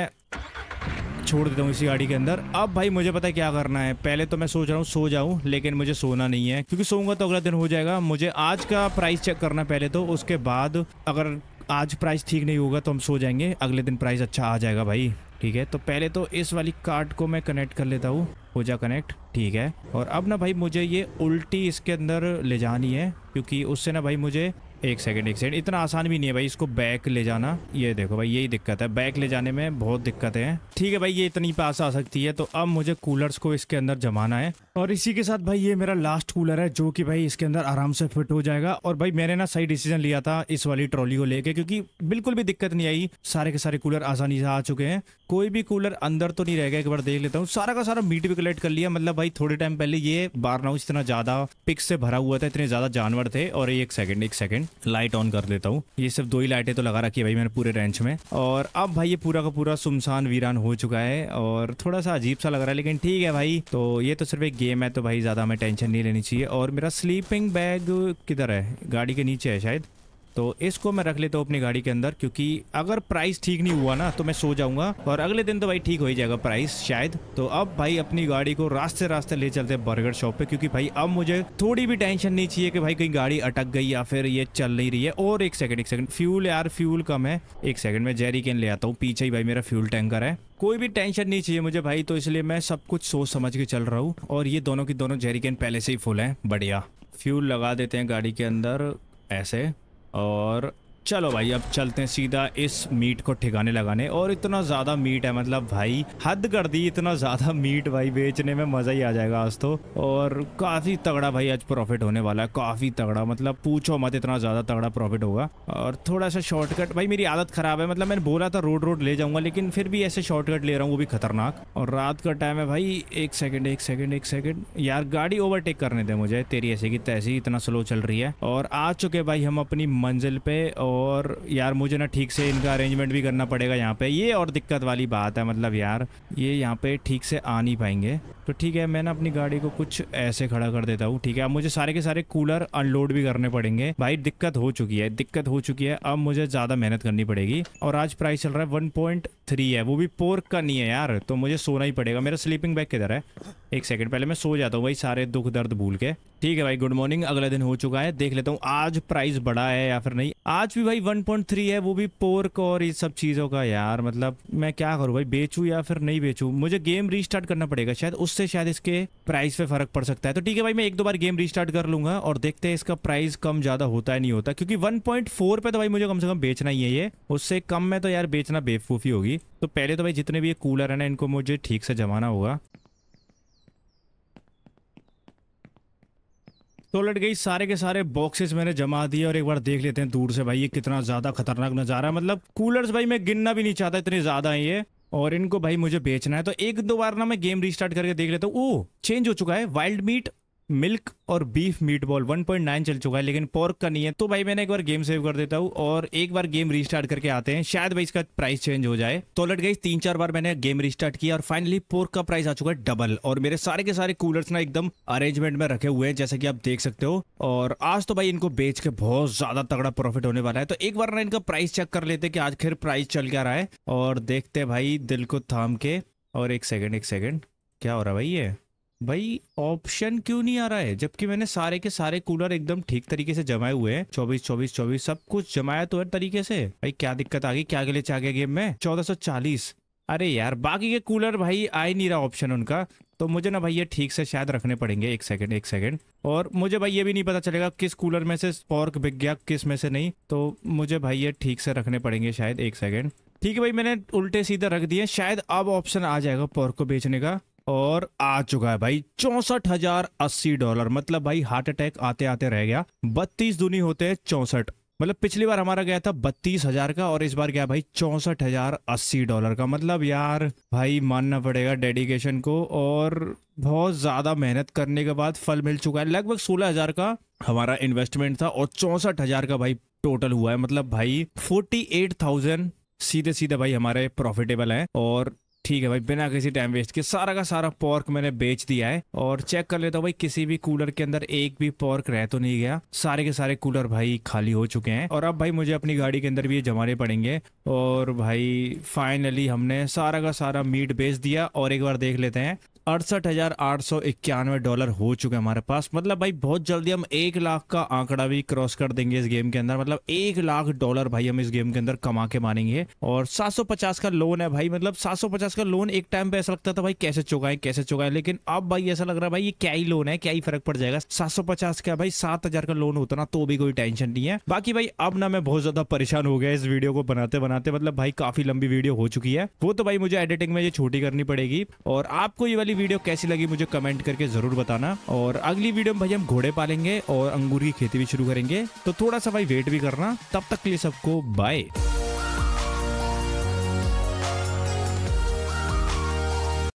छोड़ देता हूँ इसी गाड़ी के अंदर अब भाई मुझे पता है क्या करना है पहले तो मैं सोच रहा हूँ सो जाऊँ लेकिन मुझे सोना नहीं है क्योंकि सोऊंगा तो अगला दिन हो जाएगा मुझे आज का प्राइस चेक करना पहले तो उसके बाद अगर आज प्राइस ठीक नहीं होगा तो हम सो जाएंगे अगले दिन प्राइस अच्छा आ जाएगा भाई ठीक है तो पहले तो इस वाली कार्ड को मैं कनेक्ट कर लेता हूँ हो जा कनेक्ट ठीक है और अब ना भाई मुझे ये उल्टी इसके अंदर ले जानी है क्योंकि उससे ना भाई मुझे एक सेकंड एक सेकंड इतना आसान भी नहीं है भाई इसको बैक ले जाना ये देखो भाई यही दिक्कत है बैक ले जाने में बहुत दिक्कत है ठीक है भाई ये इतनी पास आ सकती है तो अब मुझे कूलर्स को इसके अंदर जमाना है और इसी के साथ भाई ये मेरा लास्ट कूलर है जो कि भाई इसके अंदर आराम से फिट हो जाएगा और भाई मैंने ना सही डिसीजन लिया था इस वाली ट्रॉली को लेके क्योंकि बिल्कुल भी दिक्कत नहीं आई सारे के सारे कूलर आसानी से आ चुके हैं कोई भी कूलर अंदर तो नहीं रहेगा एक बार देख लेता हूँ सारा का सारा मीट भी कलेक्ट कर लिया मतलब भाई थोड़े टाइम पहले ये बार नाउस इतना ज़्यादा पिक से भरा हुआ था इतने ज़्यादा जानवर थे और एक सेकंड एक सेकंड लाइट ऑन कर लेता हूँ ये सिर्फ दो ही लाइटें तो लगा रखी है भाई मैंने पूरे रेंच में और अब भाई ये पूरा का पूरा सुमसान वीरान हो चुका है और थोड़ा सा अजीब सा लग रहा है लेकिन ठीक है भाई तो ये तो सिर्फ एक गेम है तो भाई ज़्यादा हमें टेंशन नहीं लेनी चाहिए और मेरा स्लीपिंग बैग किधर है गाड़ी के नीचे है शायद तो इसको मैं रख लेता हूँ अपनी गाड़ी के अंदर क्योंकि अगर प्राइस ठीक नहीं हुआ ना तो मैं सो जाऊंगा और अगले दिन तो भाई ठीक हो ही जाएगा प्राइस शायद तो अब भाई अपनी गाड़ी को रास्ते रास्ते ले चलते हैं बर्गर शॉप पे क्योंकि भाई अब मुझे थोड़ी भी टेंशन नहीं चाहिए कि भाई कहीं गाड़ी अटक गई या फिर ये चल नहीं रही है और एक सेकंड एक सेकेंड फ्यूल यार फ्यूल कम है एक सेकंड में जेरी ले आता हूँ पीछे ही भाई मेरा फ्यूल टैंकर है कोई भी टेंशन नहीं चाहिए मुझे भाई तो इसलिए मैं सब कुछ सोच समझ के चल रहा हूँ और ये दोनों की दोनों जेरिकन पहले से ही फुल हैं बढ़िया फ्यूल लगा देते हैं गाड़ी के अंदर ऐसे और चलो भाई अब चलते हैं सीधा इस मीट को ठिकाने लगाने और इतना ज़्यादा मीट है मतलब भाई हद कर दी इतना ज़्यादा मीट भाई बेचने में मज़ा ही आ जाएगा आज तो और काफ़ी तगड़ा भाई आज प्रॉफिट होने वाला है काफ़ी तगड़ा मतलब पूछो मत इतना ज़्यादा तगड़ा प्रॉफिट होगा और थोड़ा सा शॉर्टकट भाई मेरी आदत ख़राब है मतलब मैंने बोला था रोड रोड ले जाऊंगा लेकिन फिर भी ऐसे शॉर्टकट ले रहा हूँ वो भी खतरनाक और रात का टाइम है भाई एक सेकेंड एक सेकेंड एक सेकेंड यार गाड़ी ओवरटेक करने दे मुझे तेरी ऐसे की तैसी इतना स्लो चल रही है और आ चुके भाई हम अपनी मंजिल पे और और यार मुझे ना ठीक से इनका अरेंजमेंट भी करना पड़ेगा यहाँ पे ये और दिक्कत वाली बात है मतलब यार ये यहाँ पे ठीक से आ नहीं पाएंगे तो ठीक है मैं ना अपनी गाड़ी को कुछ ऐसे खड़ा कर देता हूँ ठीक है अब मुझे सारे के सारे कूलर अनलोड भी करने पड़ेंगे भाई दिक्कत हो चुकी है दिक्कत हो चुकी है अब मुझे ज़्यादा मेहनत करनी पड़ेगी और आज प्राइस चल रहा है वन थ्री है वो भी पोर्क का नहीं है यार तो मुझे सोना ही पड़ेगा मेरा स्लीपिंग बैग किधर है एक सेकंड पहले मैं सो जाता हूँ भाई सारे दुख दर्द भूल के ठीक है भाई गुड मॉर्निंग अगला दिन हो चुका है देख लेता हूँ आज प्राइस बढ़ा है या फिर नहीं आज भी भाई 1.3 है वो भी पोर्क और ये सब चीज़ों का यार मतलब मैं क्या करूँ भाई बेचू या फिर नहीं बेचू मुझे गेम रीस्टार्ट करना पड़ेगा शायद उस उससे शायद इसके प्राइस पे फर्क पड़ सकता है तो ठीक है भाई मैं एक दो बार गेम रिस्टार्ट कर लूंगा और देखते हैं इसका प्राइस कम ज्यादा होता है नहीं होता क्योंकि 1.4 पे तो भाई मुझे कम से कम बेचना ही है ये उससे कम में तो यार बेचना बेवकूफ़ी होगी तो पहले तो भाई जितने भी ये कूलर है ना इनको मुझे ठीक से जमाना होगा तो लट गई सारे के सारे बॉक्सेस मैंने जमा दिए और एक बार देख लेते हैं दूर से भाई ये कितना ज़्यादा खतरनाक नज़ारा है मतलब कूलर्स भाई मैं गिनना भी नहीं चाहता इतने ज़्यादा हैं ये और इनको भाई मुझे बेचना है तो एक दो बार ना मैं गेम रिस्टार्ट करके देख लेता हूँ ओ चेंज हो चुका है वाइल्ड मीट मिल्क और beef meat ball one point nine चल चुका है लेकिन पोर्क का नहीं है तो भाई मैंने एक बार गेम सेव कर देता हूँ और एक बार गेम रिस्टार्ट करके आते हैं शायद भाई इसका प्राइस चेंज हो जाए तो लट गई तीन चार बार मैंने गेम रिस्टार्ट किया और फाइनली पोर्क का प्राइस आ चुका है डबल और मेरे सारे के सारे कूलर्स ना एकदम अरेंजमेंट में रखे हुए हैं जैसे कि आप देख सकते हो और आज तो भाई इनको बेच के बहुत ज्यादा तगड़ा प्रॉफिट होने वाला है तो एक बार ना इनका प्राइस चेक कर लेते कि आज फिर प्राइस चल क्या रहा है और देखते भाई दिल को थाम के और एक सेकेंड एक सेकेंड क्या हो रहा है भाई ये भाई ऑप्शन क्यों नहीं आ रहा है जबकि मैंने सारे के सारे कूलर एकदम ठीक तरीके से जमाए हुए हैं चौबीस चौबीस चौबीस सब कुछ जमाया तो है तरीके से भाई क्या दिक्कत आ गई क्या गले चाह गया गेम में चौदह सौ चालीस अरे यार बाकी के कूलर भाई आ ही नहीं रहा ऑप्शन उनका तो मुझे ना भाई ये ठीक से शायद रखने पड़ेंगे एक सेकंड एक सेकंड और मुझे भाई ये भी नहीं पता चलेगा किस कूलर में से पॉर्क बिक गया किस में से नहीं तो मुझे भाई ये ठीक से रखने पड़ेंगे शायद एक सेकंड ठीक है भाई मैंने उल्टे सीधे रख दिए शायद अब ऑप्शन आ जाएगा पॉर्क को बेचने का और आ चुका है भाई चौसठ हजार अस्सी डॉलर मतलब भाई हार्ट अटैक आते आते रह गया बत्तीस दुनी होते हैं चौसठ मतलब पिछली बार हमारा गया था बत्तीस हजार का और इस बार गया भाई चौसठ हजार अस्सी डॉलर का मतलब यार भाई मानना पड़ेगा डेडिकेशन को और बहुत ज़्यादा मेहनत करने के बाद फल मिल चुका है लगभग सोलह हजार का हमारा इन्वेस्टमेंट था और चौसठ हजार का भाई टोटल हुआ है मतलब भाई फोर्टी एट थाउजेंड सीधे सीधे भाई हमारे प्रॉफिटेबल हैं और ठीक है भाई बिना किसी टाइम वेस्ट के सारा का सारा पॉर्क मैंने बेच दिया है और चेक कर लेता हूँ भाई किसी भी कूलर के अंदर एक भी पॉर्क रह तो नहीं गया सारे के सारे कूलर भाई खाली हो चुके हैं और अब भाई मुझे अपनी गाड़ी के अंदर भी ये जमाने पड़ेंगे और भाई फाइनली हमने सारा का सारा मीट बेच दिया और एक बार देख लेते हैं अड़सठ हजार आठ सौ इक्यानवे डॉलर हो चुके हैं हमारे पास मतलब भाई बहुत जल्दी हम एक लाख का आंकड़ा भी क्रॉस कर देंगे इस गेम के अंदर मतलब एक लाख डॉलर भाई हम इस गेम के अंदर कमा के मानेंगे और 750 का लोन है भाई मतलब 750 का लोन एक टाइम पे ऐसा लगता था भाई कैसे चुकाएं कैसे चुकाएं लेकिन अब भाई ऐसा लग रहा है भाई ये क्या ही लोन है क्या ही फर्क पड़ जाएगा सात का भाई सात का लोन होता ना तो भी कोई टेंशन नहीं है बाकी भाई अब ना मैं बहुत ज्यादा परेशान हो गया इस वीडियो को बनाते बनाते मतलब भाई काफी लंबी वीडियो हो चुकी है वो तो भाई मुझे एडिटिंग में ये छोटी करनी पड़ेगी और आपको ये वाली वीडियो कैसी लगी मुझे कमेंट करके ज़रूर बताना और अगली वीडियो में भाई हम घोड़े पालेंगे और अंगूर की खेती भी शुरू करेंगे तो थोड़ा सा भाई वेट भी करना तब तक के लिए सबको बाय